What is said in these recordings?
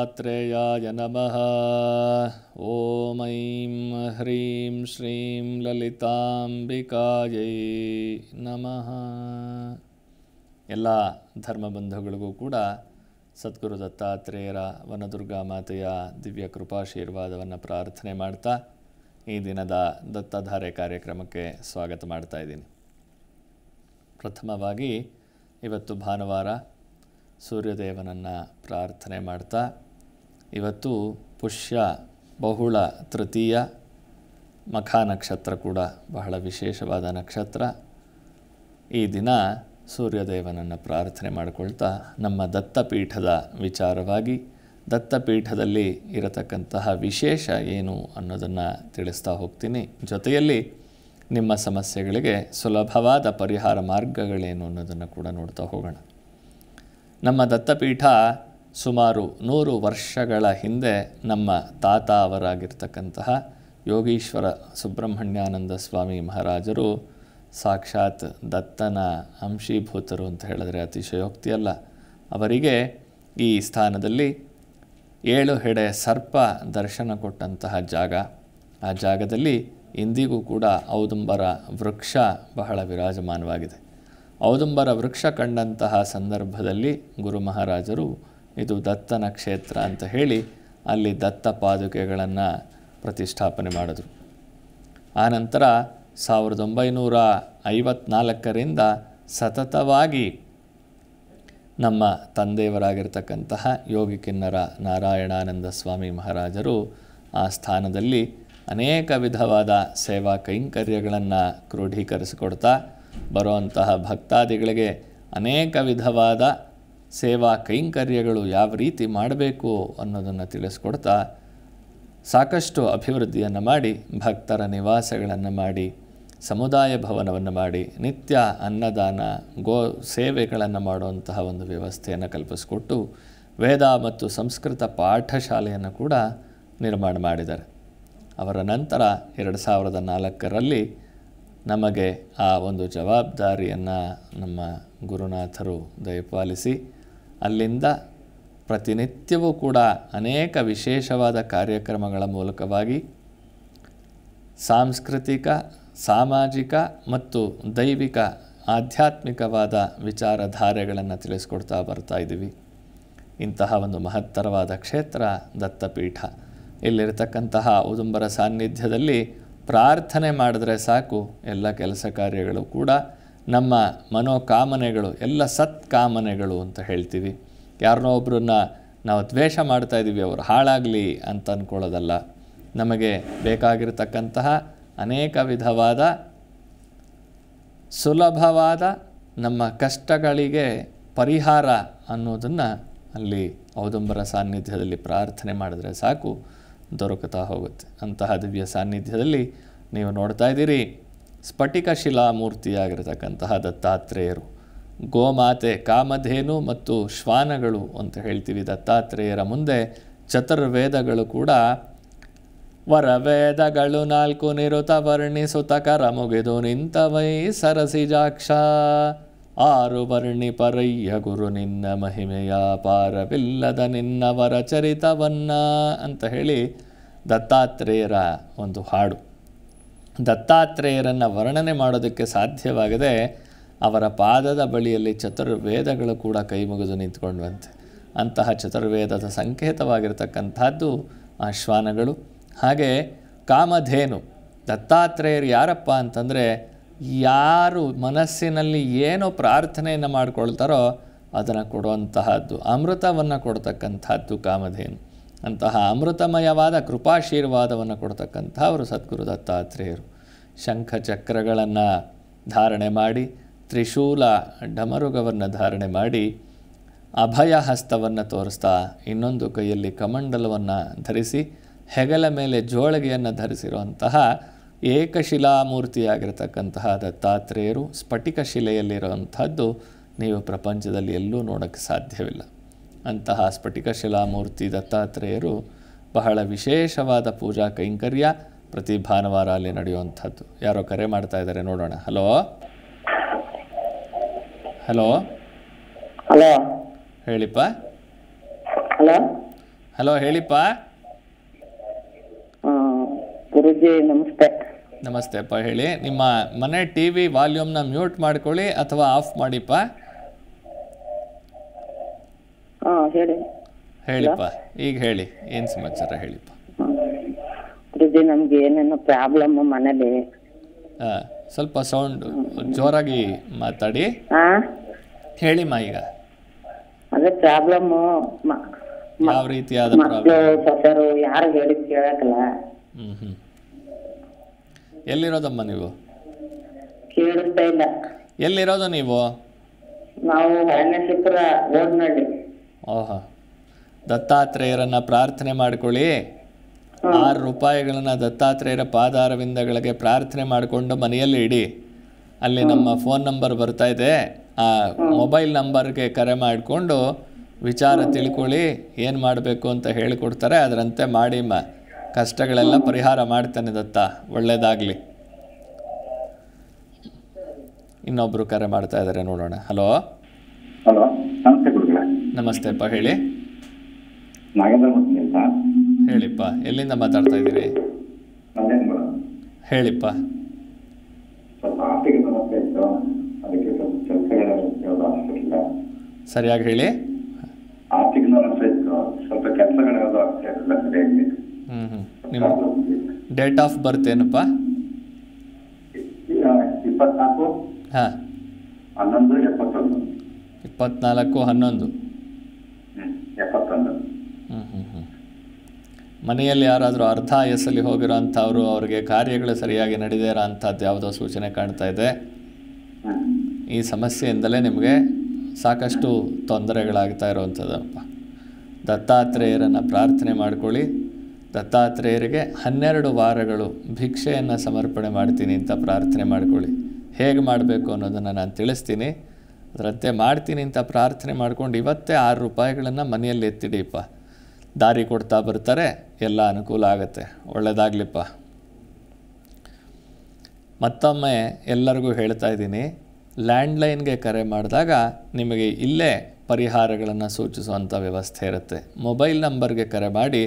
दत्तात्रेयाय ನಮಃ ಓಂ ಐಂ ಹ್ರೀಂ ಶ್ರೀಂ ಲಲಿತಾಂಬಿಕಾಯೈ ನಮಃ ಎಲ್ಲ ಧರ್ಮಬಂಧುಗಳಿಗೂ ಕೂಡ ಸದ್ಗುರು ದತ್ತಾತ್ರೇಯರ ವನದುರ್ಗಾ ಮಾತೆಯ ದಿವ್ಯ ಕೃಪಾಶೀರ್ವಾದವನ್ನು ಪ್ರಾರ್ಥನೆ ಮಾಡ್ತಾ ಈ ದಿನದ ದತ್ತಧಾರೆ ಕಾರ್ಯಕ್ರಮಕ್ಕೆ ಸ್ವಾಗತ ಮಾಡ್ತಾ ಇದ್ದೀನಿ ಪ್ರಥಮವಾಗಿ ಇವತ್ತು ಭಾನುವಾರ ಸೂರ್ಯದೇವನನ್ನು ಪ್ರಾರ್ಥನೆ ಮಾಡ್ತಾ ಇವತ್ತು ಪುಷ್ಯ ಬಹುಳ ತೃತೀಯ ಮಖ ನಕ್ಷತ್ರ ಕೂಡ ಬಹಳ ವಿಶೇಷವಾದ ನಕ್ಷತ್ರ ಈ ದಿನ ಸೂರ್ಯದೇವನನ್ನು ಪ್ರಾರ್ಥನೆ ಮಾಡಿಕೊಳ್ತಾ ನಮ್ಮ ದತ್ತಪೀಠದ ವಿಚಾರವಾಗಿ ದತ್ತಪೀಠದಲ್ಲಿ ಇರತಕ್ಕಂತಹ ವಿಶೇಷ ಏನು ಅನ್ನೋದನ್ನು ತಿಳಿಸ್ತಾ ಹೋಗ್ತೀನಿ ಜೊತೆಯಲ್ಲಿ ನಿಮ್ಮ ಸಮಸ್ಯೆಗಳಿಗೆ ಸುಲಭವಾದ ಪರಿಹಾರ ಮಾರ್ಗಗಳೇನು ಅನ್ನೋದನ್ನು ಕೂಡ ನೋಡ್ತಾ ಹೋಗೋಣ ನಮ್ಮ ದತ್ತಪೀಠ ಸುಮಾರು ನೂರು ವರ್ಷಗಳ ಹಿಂದೆ ನಮ್ಮ ತಾತ ಅವರಾಗಿರ್ತಕ್ಕಂತಹ ಯೋಗೀಶ್ವರ ಸುಬ್ರಹ್ಮಣ್ಯಾನಂದ ಸ್ವಾಮಿ ಮಹಾರಾಜರು ಸಾಕ್ಷಾತ್ ದತ್ತನ ಅಂಶೀಭೂತರು ಅಂತ ಹೇಳಿದ್ರೆ ಅತಿಶಯೋಕ್ತಿಯಲ್ಲ ಅವರಿಗೆ ಈ ಸ್ಥಾನದಲ್ಲಿ ಏಳು ಹೆಡೆ ಸರ್ಪ ದರ್ಶನ ಕೊಟ್ಟಂತಹ ಜಾಗ ಆ ಜಾಗದಲ್ಲಿ ಇಂದಿಗೂ ಕೂಡ ಔದುಂಬರ ವೃಕ್ಷ ಬಹಳ ವಿರಾಜಮಾನವಾಗಿದೆ ಔದುಂಬರ ವೃಕ್ಷ ಕಂಡಂತಹ ಸಂದರ್ಭದಲ್ಲಿ ಗುರು ಮಹಾರಾಜರು ಇದು ದತ್ತನ ಕ್ಷೇತ್ರ ಅಂತ ಹೇಳಿ ಅಲ್ಲಿ ದತ್ತ ಪಾದುಕೆಗಳನ್ನು ಪ್ರತಿಷ್ಠಾಪನೆ ಮಾಡಿದ್ರು ಆನಂತರ ಸಾವಿರದ ಒಂಬೈನೂರ ಐವತ್ನಾಲ್ಕರಿಂದ ಸತತವಾಗಿ ನಮ್ಮ ತಂದೆಯವರಾಗಿರ್ತಕ್ಕಂತಹ ಯೋಗಿ ಕಿನ್ನರ ನಾರಾಯಣಾನಂದ ಸ್ವಾಮಿ ಮಹಾರಾಜರು ಆ ಸ್ಥಾನದಲ್ಲಿ ಅನೇಕ ವಿಧವಾದ ಸೇವಾ ಕೈಂಕರ್ಯಗಳನ್ನು ಕ್ರೋಢೀಕರಿಸಿಕೊಡ್ತಾ ಬರುವಂತಹ ಭಕ್ತಾದಿಗಳಿಗೆ ಅನೇಕ ವಿಧವಾದ ಸೇವಾ ಕೈಂಕರ್ಯಗಳು ಯಾವ ರೀತಿ ಮಾಡಬೇಕು ಅನ್ನೋದನ್ನು ತಿಳಿಸ್ಕೊಡ್ತಾ ಸಾಕಷ್ಟು ಅಭಿವೃದ್ಧಿಯನ್ನು ಮಾಡಿ ಭಕ್ತರ ನಿವಾಸಗಳನ್ನು ಮಾಡಿ ಸಮುದಾಯ ಭವನವನ್ನು ಮಾಡಿ ನಿತ್ಯ ಅನ್ನದಾನ ಗೋ ಸೇವೆಗಳನ್ನು ಮಾಡುವಂತಹ ಒಂದು ವ್ಯವಸ್ಥೆಯನ್ನು ಕಲ್ಪಿಸಿಕೊಟ್ಟು ವೇದ ಮತ್ತು ಸಂಸ್ಕೃತ ಪಾಠಶಾಲೆಯನ್ನು ಕೂಡ ನಿರ್ಮಾಣ ಮಾಡಿದ್ದಾರೆ ಅವರ ನಂತರ ಎರಡು ಸಾವಿರದ ನಾಲ್ಕರಲ್ಲಿ ನಮಗೆ ಆ ಒಂದು ಜವಾಬ್ದಾರಿಯನ್ನು ನಮ್ಮ ಗುರುನಾಥರು ದಯಪಾಲಿಸಿ ಅಲ್ಲಿಂದ ಪ್ರತಿನಿತ್ಯವೂ ಕೂಡ ಅನೇಕ ವಿಶೇಷವಾದ ಕಾರ್ಯಕ್ರಮಗಳ ಮೂಲಕವಾಗಿ ಸಾಂಸ್ಕೃತಿಕ ಸಾಮಾಜಿಕ ಮತ್ತು ದೈವಿಕ ಆಧ್ಯಾತ್ಮಿಕವಾದ ವಿಚಾರಧಾರೆಗಳನ್ನು ತಿಳಿಸ್ಕೊಡ್ತಾ ಬರ್ತಾ ಇದ್ದೀವಿ ಇಂತಹ ಒಂದು ಮಹತ್ತರವಾದ ಕ್ಷೇತ್ರ ದತ್ತಪೀಠ ಇಲ್ಲಿರತಕ್ಕಂತಹ ಉದುಂಬರ ಸಾನ್ನಿಧ್ಯದಲ್ಲಿ ಪ್ರಾರ್ಥನೆ ಮಾಡಿದ್ರೆ ಸಾಕು ಎಲ್ಲ ಕೆಲಸ ಕಾರ್ಯಗಳು ಕೂಡ ನಮ್ಮ ಮನೋಕಾಮನೆಗಳು ಎಲ್ಲ ಸತ್ಕಾಮನೆಗಳು ಅಂತ ಹೇಳ್ತೀವಿ ಯಾರನ್ನೋ ಒಬ್ಬರನ್ನ ನಾವು ದ್ವೇಷ ಮಾಡ್ತಾ ಇದ್ದೀವಿ ಅವರು ಹಾಳಾಗಲಿ ಅಂತ ಅಂದ್ಕೊಳ್ಳೋದಲ್ಲ ನಮಗೆ ಬೇಕಾಗಿರತಕ್ಕಂತಹ ಅನೇಕ ವಿಧವಾದ ಸುಲಭವಾದ ನಮ್ಮ ಕಷ್ಟಗಳಿಗೆ ಪರಿಹಾರ ಅನ್ನೋದನ್ನು ಅಲ್ಲಿ ಔದಂಬರ ಸಾನ್ನಿಧ್ಯದಲ್ಲಿ ಪ್ರಾರ್ಥನೆ ಮಾಡಿದ್ರೆ ಸಾಕು ದೊರಕುತ್ತಾ ಹೋಗುತ್ತೆ ಅಂತಹ ದಿವ್ಯ ಸಾನ್ನಿಧ್ಯದಲ್ಲಿ ನೀವು ನೋಡ್ತಾ ಇದ್ದೀರಿ ಸ್ಫಟಿಕ ಶಿಲಾಮೂರ್ತಿಯಾಗಿರತಕ್ಕಂತಹ ದತ್ತಾತ್ರೇಯರು ಗೋಮಾತೆ ಕಾಮಧೇನು ಮತ್ತು ಶ್ವಾನಗಳು ಅಂತ ಹೇಳ್ತೀವಿ ದತ್ತಾತ್ರೇಯರ ಮುಂದೆ ಚತುರ್ವೇದಗಳು ಕೂಡ ವರವೇದಗಳು ನಾಲ್ಕು ನಿರುತ ವರ್ಣಿಸುತ ಕರ ಮುಗಿದು ನಿಂತವೈ ಸರಸಿಜಾಕ್ಷ ಆರು ವರ್ಣಿ ಪರಯ್ಯ ಗುರು ನಿನ್ನ ಮಹಿಮೆಯ ಪಾರವಿಲ್ಲದ ನಿನ್ನವರ ಚರಿತವನ್ನ ಅಂತ ಹೇಳಿ ದತ್ತಾತ್ರೇಯರ ಒಂದು ಹಾಡು ದತ್ತಾತ್ರೇಯರನ್ನು ವರ್ಣನೆ ಮಾಡೋದಕ್ಕೆ ಸಾಧ್ಯವಾಗದೆ ಅವರ ಪಾದದ ಬಳಿಯಲ್ಲಿ ಚತುರ್ವೇದಗಳು ಕೂಡ ಕೈಮುಗಿದು ನಿಂತ್ಕೊಂಡ್ವಂತೆ ಅಂತಹ ಚತುರ್ವೇದದ ಸಂಕೇತವಾಗಿರತಕ್ಕಂಥದ್ದು ಆ ಶ್ವಾನಗಳು ಹಾಗೆ ಕಾಮಧೇನು ದತ್ತಾತ್ರೇಯರು ಯಾರಪ್ಪ ಅಂತಂದರೆ ಯಾರು ಮನಸ್ಸಿನಲ್ಲಿ ಏನು ಪ್ರಾರ್ಥನೆಯನ್ನು ಮಾಡಿಕೊಳ್ತಾರೋ ಅದನ್ನು ಕೊಡುವಂತಹದ್ದು ಅಮೃತವನ್ನು ಕೊಡ್ತಕ್ಕಂಥದ್ದು ಕಾಮಧೇನು ಅಂತಹ ಅಮೃತಮಯವಾದ ಕೃಪಾಶೀರ್ವಾದವನ್ನು ಕೊಡ್ತಕ್ಕಂಥ ಅವರು ಸದ್ಗುರು ದತ್ತಾತ್ರೇಯರು ಶಂಖಚಕ್ರಗಳನ್ನು ಧಾರಣೆ ಮಾಡಿ ತ್ರಿಶೂಲ ಡಮರುಗವನ್ನು ಧಾರಣೆ ಮಾಡಿ ಅಭಯ ಹಸ್ತವನ್ನು ತೋರಿಸ್ತಾ ಇನ್ನೊಂದು ಕೈಯಲ್ಲಿ ಕಮಂಡಲವನ್ನು ಧರಿಸಿ ಹೆಗಲ ಮೇಲೆ ಜೋಳಗೆಯನ್ನು ಧರಿಸಿರುವಂತಹ ಏಕಶಿಲಾಮೂರ್ತಿಯಾಗಿರತಕ್ಕಂತಹ ದತ್ತಾತ್ರೇಯರು ಸ್ಫಟಿಕ ಶಿಲೆಯಲ್ಲಿರುವಂಥದ್ದು ನೀವು ಪ್ರಪಂಚದಲ್ಲಿ ಎಲ್ಲೂ ನೋಡೋಕ್ಕೆ ಸಾಧ್ಯವಿಲ್ಲ ಅಂತಹ ಸ್ಫಟಿಕ ಶಿಲಾಮೂರ್ತಿ ದತ್ತಾತ್ರೇಯರು ಬಹಳ ವಿಶೇಷವಾದ ಪೂಜಾ ಕೈಂಕರ್ಯ ಪ್ರತಿ ಭಾನುವಾರ ಅಲ್ಲಿ ನಡೆಯುವಂಥದ್ದು ಯಾರೋ ಕರೆ ಮಾಡ್ತಾ ಇದ್ದಾರೆ ನೋಡೋಣ ಹಲೋ ಹಲೋ ಹಲೋ ಹೇಳಿಪ್ಪ ಹಲೋ ಹಲೋ ಹೇಳಿಪ್ಪ ಗುರುಜಿ ನಮಸ್ತೆ ನಮಸ್ತೆಪ್ಪ ಹೇಳಿ ನಿಮ್ಮ ಮನೆ ಟಿ ವಿ ವಾಲ್ಯೂಮ್ನ ಮ್ಯೂಟ್ ಮಾಡ್ಕೊಳ್ಳಿ ಅಥವಾ ಆಫ್ ಮಾಡಿಪ್ಪ ಹೇಳಿಪ್ಪ ಈಗ ಹೇಳಿ ಏನ್ ಸಮಾಚಾರ ಹೇಳಿಪ್ಪ ನಮ್ಗೆ ಏನೇನೋ ಪ್ರಾಬ್ಲಮ್ ಮನೇಲಿ ಸ್ವಲ್ಪ ಸೌಂಡ್ ಜೋರಾಗಿ ಮಾತಾಡಿ ಹೇಳಿಮ್ಮ ಈಗ ಅದೇ ಪ್ರಾಬ್ಲಮ್ ಯಾವ ರೀತಿಯಾದ ಯಾರು ಹೇಳಿದ್ ಕೇಳಕ್ಕಲ್ಲ ಹ್ಮ್ ಹ್ಮ್ ಎಲ್ಲಿರೋದಮ್ಮ ನೀವು ಕೇಳಿಸ್ತಾ ಇಲ್ಲ ಎಲ್ಲಿರೋದು ನೀವು ನಾವು ಅರಣ್ಯ ಚಿತ್ರ ಓದ್ನಳ್ಳಿ ಓಹೋ ದತ್ತಾತ್ರೇಯರನ್ನ ಪ್ರಾರ್ಥನೆ ಮಾಡ್ಕೊಳ್ಳಿ ಆರು ರೂಪಾಯಿಗಳನ್ನ ದತ್ತಾತ್ರೇಯರ ಪಾದಾರವಿಂದಗಳಿಗೆ ಪ್ರಾರ್ಥನೆ ಮಾಡಿಕೊಂಡು ಮನೆಯಲ್ಲಿ ಇಡಿ ಅಲ್ಲಿ ನಮ್ಮ ಫೋನ್ ನಂಬರ್ ಬರ್ತಾ ಇದೆ ಆ ಮೊಬೈಲ್ ನಂಬರ್ಗೆ ಕರೆ ಮಾಡಿಕೊಂಡು ವಿಚಾರ ತಿಳ್ಕೊಳ್ಳಿ ಏನು ಮಾಡಬೇಕು ಅಂತ ಹೇಳಿಕೊಡ್ತಾರೆ ಅದರಂತೆ ಮಾಡಿ ಮ ಕಷ್ಟಗಳೆಲ್ಲ ಪರಿಹಾರ ಮಾಡ್ತಾನೆ ದತ್ತ ಒಳ್ಳೆಯದಾಗಲಿ ಇನ್ನೊಬ್ಬರು ಕರೆ ಮಾಡ್ತಾ ಇದ್ದಾರೆ ನೋಡೋಣ ಹಲೋ ನಮಸ್ತೆ ಅಪ್ಪ ಹೇಳಿ ನಾಗೇಂದ್ರ ಅಂತ ಹೇಳಿಪ್ಪ ಎಲ್ಲಿಂದ ಮಾತಾಡ್ತಾ ಇದ್ದೀರಿ ಹೇಳಿಪ್ಪ ಸರಿಯಾಗಿ ಹೇಳಿ ಆರ್ಥಿಕ ಸಮಸ್ಯೆ ಇತ್ತು ಸ್ವಲ್ಪ ಕೆಲಸಗಳೆಲ್ಲ ಹ್ಮ್ ಹ್ಮ್ ನಿಮ್ಮ ಡೇಟ್ ಆಫ್ ಬರ್ತ್ ಏನಪ್ಪ ಇಪ್ಪತ್ನಾಲ್ಕು ಹಾ ಹನ್ನೊಂದು ಎಪ್ಪತ್ತೊಂದು ಇಪ್ಪತ್ನಾಲ್ಕು ಹನ್ನೊಂದು ಮನೆಯಲ್ಲಿ ಯಾರಾದರೂ ಅರ್ಧ ಎಸಲಿ ಹೋಗಿರೋ ಅಂಥವ್ರು ಅವ್ರಿಗೆ ಕಾರ್ಯಗಳು ಸರಿಯಾಗಿ ನಡೆದೇ ಇರೋ ಅಂಥದ್ದು ಯಾವುದೋ ಸೂಚನೆ ಕಾಣ್ತಾ ಇದೆ ಈ ಸಮಸ್ಯೆಯಿಂದಲೇ ನಿಮಗೆ ಸಾಕಷ್ಟು ತೊಂದರೆಗಳಾಗ್ತಾ ಇರುವಂಥದ್ದಪ್ಪ ದತ್ತಾತ್ರೇಯರನ್ನು ಪ್ರಾರ್ಥನೆ ಮಾಡಿಕೊಳ್ಳಿ ದತ್ತಾತ್ರೇಯರಿಗೆ ಹನ್ನೆರಡು ವಾರಗಳು ಭಿಕ್ಷೆಯನ್ನು ಸಮರ್ಪಣೆ ಮಾಡ್ತೀನಿ ಅಂತ ಪ್ರಾರ್ಥನೆ ಮಾಡಿಕೊಳ್ಳಿ ಹೇಗೆ ಮಾಡಬೇಕು ಅನ್ನೋದನ್ನು ನಾನು ತಿಳಿಸ್ತೀನಿ ಅದರಂತೆ ಮಾಡ್ತೀನಿ ಅಂತ ಪ್ರಾರ್ಥನೆ ಮಾಡ್ಕೊಂಡು ಇವತ್ತೇ ಆರು ರೂಪಾಯಿಗಳನ್ನು ಮನೆಯಲ್ಲಿ ಎತ್ತಿಡಿಯಪ್ಪ ದಾರಿ ಕೊಡ್ತಾ ಬರ್ತಾರೆ ಎಲ್ಲ ಅನುಕೂಲ ಆಗುತ್ತೆ ಒಳ್ಳೆಯದಾಗಲಿಪ್ಪ ಮತ್ತೊಮ್ಮೆ ಎಲ್ಲರಿಗೂ ಹೇಳ್ತಾ ಇದ್ದೀನಿ ಲ್ಯಾಂಡ್ಲೈನ್ಗೆ ಕರೆ ಮಾಡಿದಾಗ ನಿಮಗೆ ಇಲ್ಲೇ ಪರಿಹಾರಗಳನ್ನು ಸೂಚಿಸುವಂಥ ವ್ಯವಸ್ಥೆ ಇರುತ್ತೆ ಮೊಬೈಲ್ ನಂಬರ್ಗೆ ಕರೆ ಮಾಡಿ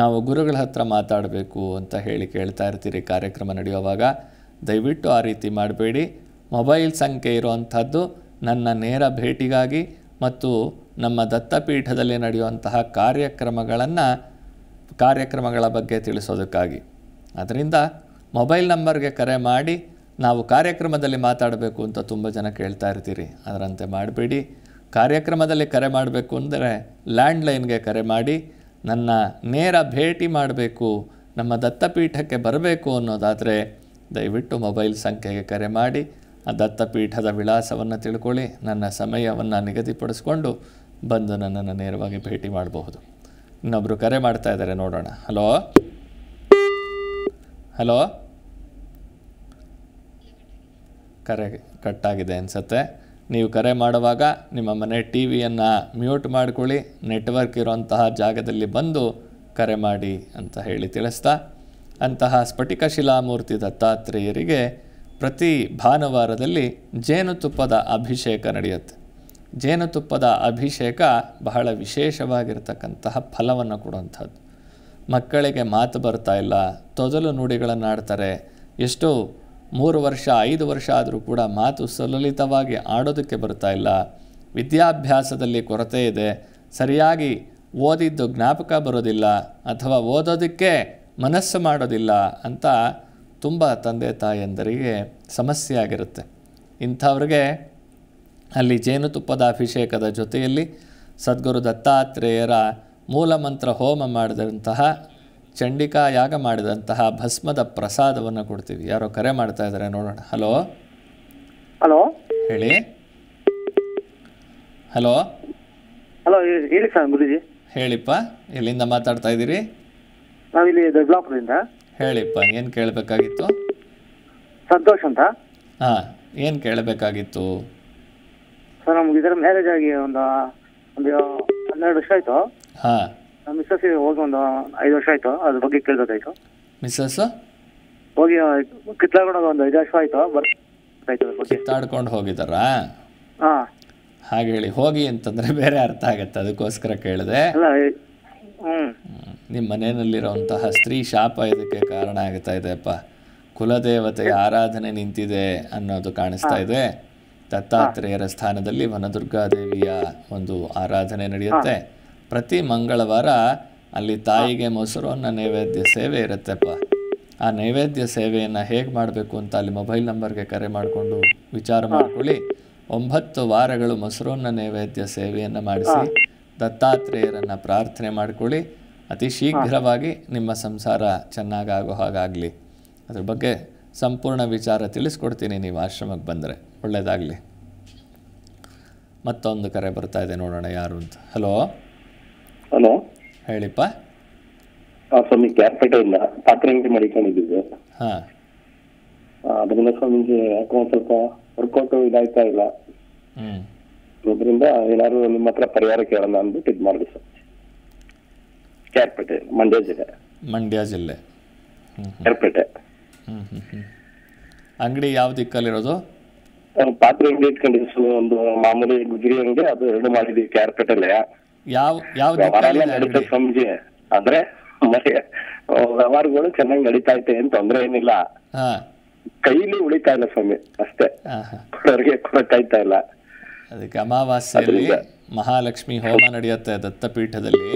ನಾವು ಗುರುಗಳ ಹತ್ರ ಮಾತಾಡಬೇಕು ಅಂತ ಹೇಳಿ ಕೇಳ್ತಾ ಇರ್ತೀರಿ ಕಾರ್ಯಕ್ರಮ ನಡೆಯುವಾಗ ದಯವಿಟ್ಟು ಆ ರೀತಿ ಮಾಡಬೇಡಿ ಮೊಬೈಲ್ ಸಂಖ್ಯೆ ಇರುವಂಥದ್ದು ನನ್ನ ನೇರ ಭೇಟಿಗಾಗಿ ಮತ್ತು ನಮ್ಮ ದತ್ತಪೀಠದಲ್ಲಿ ನಡೆಯುವಂತಹ ಕಾರ್ಯಕ್ರಮಗಳನ್ನು ಕಾರ್ಯಕ್ರಮಗಳ ಬಗ್ಗೆ ತಿಳಿಸೋದಕ್ಕಾಗಿ ಅದರಿಂದ ಮೊಬೈಲ್ ನಂಬರ್ಗೆ ಕರೆ ಮಾಡಿ ನಾವು ಕಾರ್ಯಕ್ರಮದಲ್ಲಿ ಮಾತಾಡಬೇಕು ಅಂತ ತುಂಬ ಜನ ಕೇಳ್ತಾ ಇರ್ತೀರಿ ಅದರಂತೆ ಮಾಡಬೇಡಿ ಕಾರ್ಯಕ್ರಮದಲ್ಲಿ ಕರೆ ಮಾಡಬೇಕು ಅಂದರೆ ಲ್ಯಾಂಡ್ಲೈನ್ಗೆ ಕರೆ ಮಾಡಿ ನನ್ನ ನೇರ ಭೇಟಿ ಮಾಡಬೇಕು ನಮ್ಮ ದತ್ತಪೀಠಕ್ಕೆ ಬರಬೇಕು ಅನ್ನೋದಾದರೆ ದಯವಿಟ್ಟು ಮೊಬೈಲ್ ಸಂಖ್ಯೆಗೆ ಕರೆ ಮಾಡಿ ಆ ದತ್ತಪೀಠದ ವಿಳಾಸವನ್ನು ತಿಳ್ಕೊಳ್ಳಿ ನನ್ನ ಸಮಯವನ್ನು ನಿಗದಿಪಡಿಸ್ಕೊಂಡು ಬಂದು ನನ್ನನ್ನು ನೇರವಾಗಿ ಭೇಟಿ ಮಾಡಬಹುದು ಇನ್ನೊಬ್ಬರು ಕರೆ ಮಾಡ್ತಾ ಇದ್ದಾರೆ ನೋಡೋಣ ಹಲೋ ಹಲೋ ಕರೆ ಕಟ್ಟಾಗಿದೆ ಅನಿಸುತ್ತೆ ನೀವು ಕರೆ ಮಾಡುವಾಗ ನಿಮ್ಮ ಮನೆ ಟಿ ವಿಯನ್ನು ಮ್ಯೂಟ್ ಮಾಡಿಕೊಳ್ಳಿ ನೆಟ್ವರ್ಕ್ ಇರುವಂತಹ ಜಾಗದಲ್ಲಿ ಬಂದು ಕರೆ ಮಾಡಿ ಅಂತ ಹೇಳಿ ತಿಳಿಸ್ತಾ ಅಂತಹ ಸ್ಫಟಿಕ ಶಿಲಾಮೂರ್ತಿ ದತ್ತಾತ್ರೇಯರಿಗೆ ಪ್ರತಿ ಭಾನುವಾರದಲ್ಲಿ ಜೇನುತುಪ್ಪದ ಅಭಿಷೇಕ ನಡೆಯುತ್ತೆ ಜೇನುತುಪ್ಪದ ಅಭಿಷೇಕ ಬಹಳ ವಿಶೇಷವಾಗಿರ್ತಕ್ಕಂತಹ ಫಲವನ್ನು ಕೊಡುವಂಥದ್ದು ಮಕ್ಕಳಿಗೆ ಮಾತು ಬರ್ತಾ ಇಲ್ಲ ತೊದಲು ನುಡಿಗಳನ್ನು ಆಡ್ತಾರೆ ಎಷ್ಟು ಮೂರು ವರ್ಷ ಐದು ವರ್ಷ ಆದರೂ ಕೂಡ ಮಾತು ಸುಲಲಿತವಾಗಿ ಆಡೋದಕ್ಕೆ ಬರ್ತಾ ಇಲ್ಲ ವಿದ್ಯಾಭ್ಯಾಸದಲ್ಲಿ ಕೊರತೆ ಇದೆ ಸರಿಯಾಗಿ ಓದಿದ್ದು ಜ್ಞಾಪಕ ಬರೋದಿಲ್ಲ ಅಥವಾ ಓದೋದಕ್ಕೆ ಮನಸ್ಸು ಮಾಡೋದಿಲ್ಲ ಅಂತ ತುಂಬ ತಂದೆ ತಾಯಂದರಿಗೆ ಸಮಸ್ಯೆ ಆಗಿರುತ್ತೆ ಇಂಥವ್ರಿಗೆ ಅಲ್ಲಿ ಜೇನುತುಪ್ಪದ ಅಭಿಷೇಕದ ಜೊತೆಯಲ್ಲಿ ಸದ್ಗುರು ದತ್ತಾತ್ರೇಯರ ಮೂಲಮಂತ್ರ ಹೋಮ ಮಾಡಿದಂತಹ ಚಂಡಿಕಾ ಯಾಗ ಮಾಡಿದಂತಹ ಭಸ್ಮದ ಪ್ರಸಾದವನ್ನು ಕೊಡ್ತೀವಿ ಯಾರೋ ಕರೆ ಮಾಡ್ತಾ ಇದ್ದಾರೆ ನೋಡೋಣ ಹಲೋ ಹಲೋ ಹೇಳಿ ಹಲೋ ಹಲೋ ಹೇಳಿ ಸರ್ ಗುರುಜಿ ಹೇಳಿಪ್ಪ ಎಲ್ಲಿಂದ ಮಾತಾಡ್ತಾ ಇದ್ದೀರಿ ನಾವಿಲ್ಲಿ ಹೇಳಿಪ್ಪ ಏನು ಕೇಳಬೇಕಾಗಿತ್ತು ಸಂತೋಷ್ ಅಂತ ಹಾಂ ಏನು ಕೇಳಬೇಕಾಗಿತ್ತು ಸರ್ ನಮ್ಗೆ ಇದರ ಮ್ಯಾರೇಜ್ ಆಗಿ ಒಂದು ಒಂದು ಹನ್ನೆರಡು ವರ್ಷ ಆಯಿತು ಹಾಂ ನಮ್ಮ ಮಿಸ್ಸಸ್ಸಿಗೆ ಹೋಗಿ ಒಂದು ಐದು ವರ್ಷ ಆಯಿತು ಅದ್ರ ಬಗ್ಗೆ ಕೇಳ್ಬೇಕಾಯ್ತು ಮಿಸ್ಸಸ್ ಹೋಗಿ ಕಿತ್ತಾಡ್ಕೊಂಡು ಒಂದು ಐದು ವರ್ಷ ಆಯಿತು ಬರ್ಬೇಕಾಯ್ತು ಕಿತ್ತಾಡ್ಕೊಂಡು ಹೋಗಿದ್ದಾರಾ ಹಾಂ ಹಾಗೆ ಹೇಳಿ ಹೋಗಿ ಅಂತಂದರೆ ಬೇರೆ ಅರ್ಥ ಆಗತ್ತೆ ಅದಕ್ಕೋಸ್ಕರ ಕೇಳಿದೆ ಅಲ್ಲ ನಿಮ್ಮ ಮನೆಯಲ್ಲಿರುವಂತಹ ಸ್ತ್ರೀ ಶಾಪ ಇದಕ್ಕೆ ಕಾರಣ ಆಗ್ತಾ ಇದೆ ಅಪ್ಪ ಕುಲದೇವತೆಯ ಆರಾಧನೆ ನಿಂತಿದೆ ಅನ್ನೋದು ಕಾಣಿಸ್ತಾ ಇದೆ ದತ್ತಾತ್ರೇಯರ ಸ್ಥಾನದಲ್ಲಿ ದೇವಿಯ ಒಂದು ಆರಾಧನೆ ನಡೆಯುತ್ತೆ ಪ್ರತಿ ಮಂಗಳವಾರ ಅಲ್ಲಿ ತಾಯಿಗೆ ಮೊಸರು ನೈವೇದ್ಯ ಸೇವೆ ಇರುತ್ತೆಪ್ಪ ಆ ನೈವೇದ್ಯ ಸೇವೆಯನ್ನು ಹೇಗೆ ಮಾಡಬೇಕು ಅಂತ ಅಲ್ಲಿ ಮೊಬೈಲ್ ನಂಬರ್ಗೆ ಕರೆ ಮಾಡಿಕೊಂಡು ವಿಚಾರ ಮಾಡ್ಕೊಳ್ಳಿ ಒಂಬತ್ತು ವಾರಗಳು ಮೊಸರನ್ನ ನೈವೇದ್ಯ ಸೇವೆಯನ್ನು ಮಾಡಿಸಿ ದತ್ತಾತ್ರೇಯರನ್ನ ಪ್ರಾರ್ಥನೆ ಮಾಡಿಕೊಳ್ಳಿ ಅತಿ ಶೀಘ್ರವಾಗಿ ನಿಮ್ಮ ಸಂಸಾರ ಚೆನ್ನಾಗಾಗೋ ಹಾಗಾಗ್ಲಿ ಅದ್ರ ಬಗ್ಗೆ ಸಂಪೂರ್ಣ ವಿಚಾರ ತಿಳಿಸ್ಕೊಡ್ತೀನಿ ನೀವು ಆಶ್ರಮಕ್ಕೆ ಬಂದರೆ ಒಳ್ಳೆಯದಾಗಲಿ ಮತ್ತೊಂದು ಕರೆ ಬರ್ತಾ ಇದೆ ನೋಡೋಣ ಯಾರು ಅಂತ ಹಲೋ ಹಲೋ ಹೇಳಿಪ್ಪ ಸ್ವಾಮಿ ಕ್ಯಾರ್ಪೇಟೆಯಿಂದ ಪಾತ್ರೆ ಹಾಂ ಇಲ್ಲ ಇದರಿಂದ ಏನಾದ್ರು ನಿಮ್ಮ ಹತ್ರ ಪರಿಹಾರ ಕೇಳೋಣ ಅಂದ್ಬಿಟ್ಟು ಇದು ಮಾಡಿದೆ ಸರ್ ಕ್ಯಾರ್ಪೇಟೆ ಮಂಡ್ಯ ಜಿಲ್ಲೆ ಮಂಡ್ಯ ಜಿಲ್ಲೆ ಕ್ಯಾರ್ಪೇಟೆ ಅಂಗಡಿ ಯಾವ ದಿಕ್ಕಲ್ಲಿರೋದು ಪಾತ್ರೆ ಅಂಗಡಿ ಒಂದು ಮಾಮೂಲಿ ಗುಜರಿ ಅಂಗಡಿ ಅದು ಎರಡು ಮಾಡಿದ್ವಿ ಕ್ಯಾರ್ಪೇಟೆಲ್ಲ ಯಾವ ಯಾವ ಸ್ವಾಮೀಜಿ ಅಂದ್ರೆ ವ್ಯವಹಾರಗಳು ಚೆನ್ನಾಗಿ ನಡೀತಾ ಐತೆ ಏನ್ ತೊಂದ್ರೆ ಏನಿಲ್ಲ ಕೈಲಿ ಉಳಿತಾ ಇಲ್ಲ ಸ್ವಾಮಿ ಅಷ್ಟೇ ಕೊಡೋರಿಗೆ ಕೊಡಕ್ಕಾಯ್ತಾ ಇಲ್ಲ ಅದಕ್ಕೆ ಅಮಾವಾಸ್ಯೆಯಲ್ಲಿ ಮಹಾಲಕ್ಷ್ಮಿ ಹೋಮ ನಡೆಯುತ್ತೆ ದತ್ತಪೀಠದಲ್ಲಿ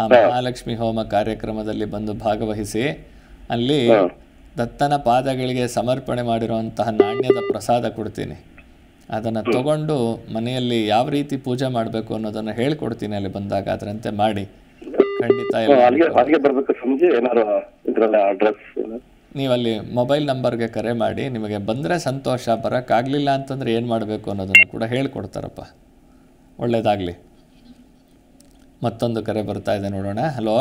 ಆ ಮಹಾಲಕ್ಷ್ಮಿ ಹೋಮ ಕಾರ್ಯಕ್ರಮದಲ್ಲಿ ಬಂದು ಭಾಗವಹಿಸಿ ಅಲ್ಲಿ ದತ್ತನ ಪಾದಗಳಿಗೆ ಸಮರ್ಪಣೆ ಮಾಡಿರುವಂತಹ ನಾಣ್ಯದ ಪ್ರಸಾದ ಕೊಡ್ತೀನಿ ಅದನ್ನ ತಗೊಂಡು ಮನೆಯಲ್ಲಿ ಯಾವ ರೀತಿ ಪೂಜೆ ಮಾಡಬೇಕು ಅನ್ನೋದನ್ನ ಹೇಳ್ಕೊಡ್ತೀನಿ ಅಲ್ಲಿ ಬಂದಾಗ ಅದರಂತೆ ಮಾಡಿ ಖಂಡಿತ ನೀವಲ್ಲಿ ಮೊಬೈಲ್ ನಂಬರ್ಗೆ ಕರೆ ಮಾಡಿ ನಿಮಗೆ ಬಂದರೆ ಸಂತೋಷ ಬರೋಕ್ಕಾಗಲಿಲ್ಲ ಅಂತಂದರೆ ಏನು ಮಾಡಬೇಕು ಅನ್ನೋದನ್ನು ಕೂಡ ಹೇಳ್ಕೊಡ್ತಾರಪ್ಪ ಒಳ್ಳೇದಾಗಲಿ ಮತ್ತೊಂದು ಕರೆ ಬರ್ತಾ ಇದೆ ನೋಡೋಣ ಹಲೋ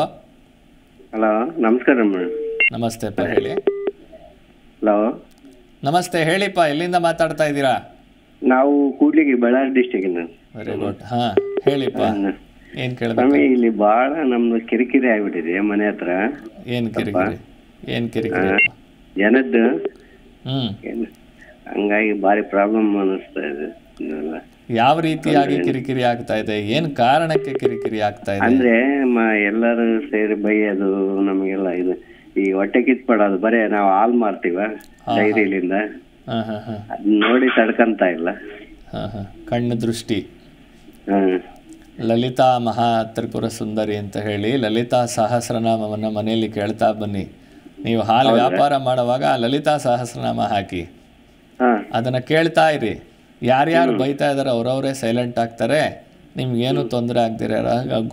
ಹಲೋ ನಮಸ್ಕಾರ ನಮಸ್ತೆಪ್ಪ ಹೇಳಿ ಹಲೋ ನಮಸ್ತೆ ಹೇಳಿಪ್ಪ ಎಲ್ಲಿಂದ ಮಾತಾಡ್ತಾ ಇದ್ದೀರಾ ನಾವು ಕೂಡ್ಲಿಗೆ ಬಳ್ಳಾರಿ ಡಿಸ್ಟಿಕ್ಕಿಂದ ವೆರಿ ಗುಡ್ ಹಾ ಹೇಳಿಪ್ಪ ಏನ್ ಕೇಳಿದ್ರೆ ಇಲ್ಲಿ ಬಹಳ ನಮ್ದು ಕಿರಿಕಿರಿ ಆಗ್ಬಿಟ್ಟಿದೆ ಮನೆ ಹತ್ರ ಏನ್ ಕಿರಿಕಿರಿ ಏನ್ ಕಿರಿಕಿರಿ ಜನದ್ದು ಹಂಗಾಗಿ ಬಾರಿ ಪ್ರಾಬ್ಲಮ್ ಅನಿಸ್ತಾ ಇದೆ ಯಾವ ರೀತಿಯಾಗಿ ಕಿರಿಕಿರಿ ಆಗ್ತಾ ಇದೆ ಏನ್ ಕಾರಣಕ್ಕೆ ಕಿರಿಕಿರಿ ಆಗ್ತಾ ಇದೆ ಅಂದ್ರೆ ಎಲ್ಲರೂ ಸೇರಿ ಬೈಯೋದು ನಮಗೆಲ್ಲ ಇದು ಈ ಹೊಟ್ಟೆ ಕಿತ್ಪಡೋದು ಬರೇ ನಾವು ಹಾಲ್ ಮಾರ್ತೀವ ಡೈರಿಲಿಂದ ಅದ್ ನೋಡಿ ತಡ್ಕಂತ ಇಲ್ಲ ಕಣ್ಣು ದೃಷ್ಟಿ ಲಲಿತಾ ಮಹಾ ತ್ರಿಪುರ ಸುಂದರಿ ಅಂತ ಹೇಳಿ ಲಲಿತಾ ಸಹಸ್ರನಾಮವನ್ನ ಮನೆಯಲ್ಲಿ ಕೇಳ್ತಾ ಬನ್ನಿ ನೀವು ಹಾಲು ವ್ಯಾಪಾರ ಮಾಡುವಾಗ ಲಲಿತಾ ಸಹಸ್ರನಾಮ ಹಾಕಿ ಅದನ್ನ ಕೇಳ್ತಾ ಇರಿ ಯಾರ್ಯಾರು ಬೈತಾ ಇದಾರೆ ಅವರವರೇ ಸೈಲೆಂಟ್ ಆಗ್ತಾರೆ ನಿಮ್ಗೇನು ತೊಂದರೆ ಆಗ್ದಿರ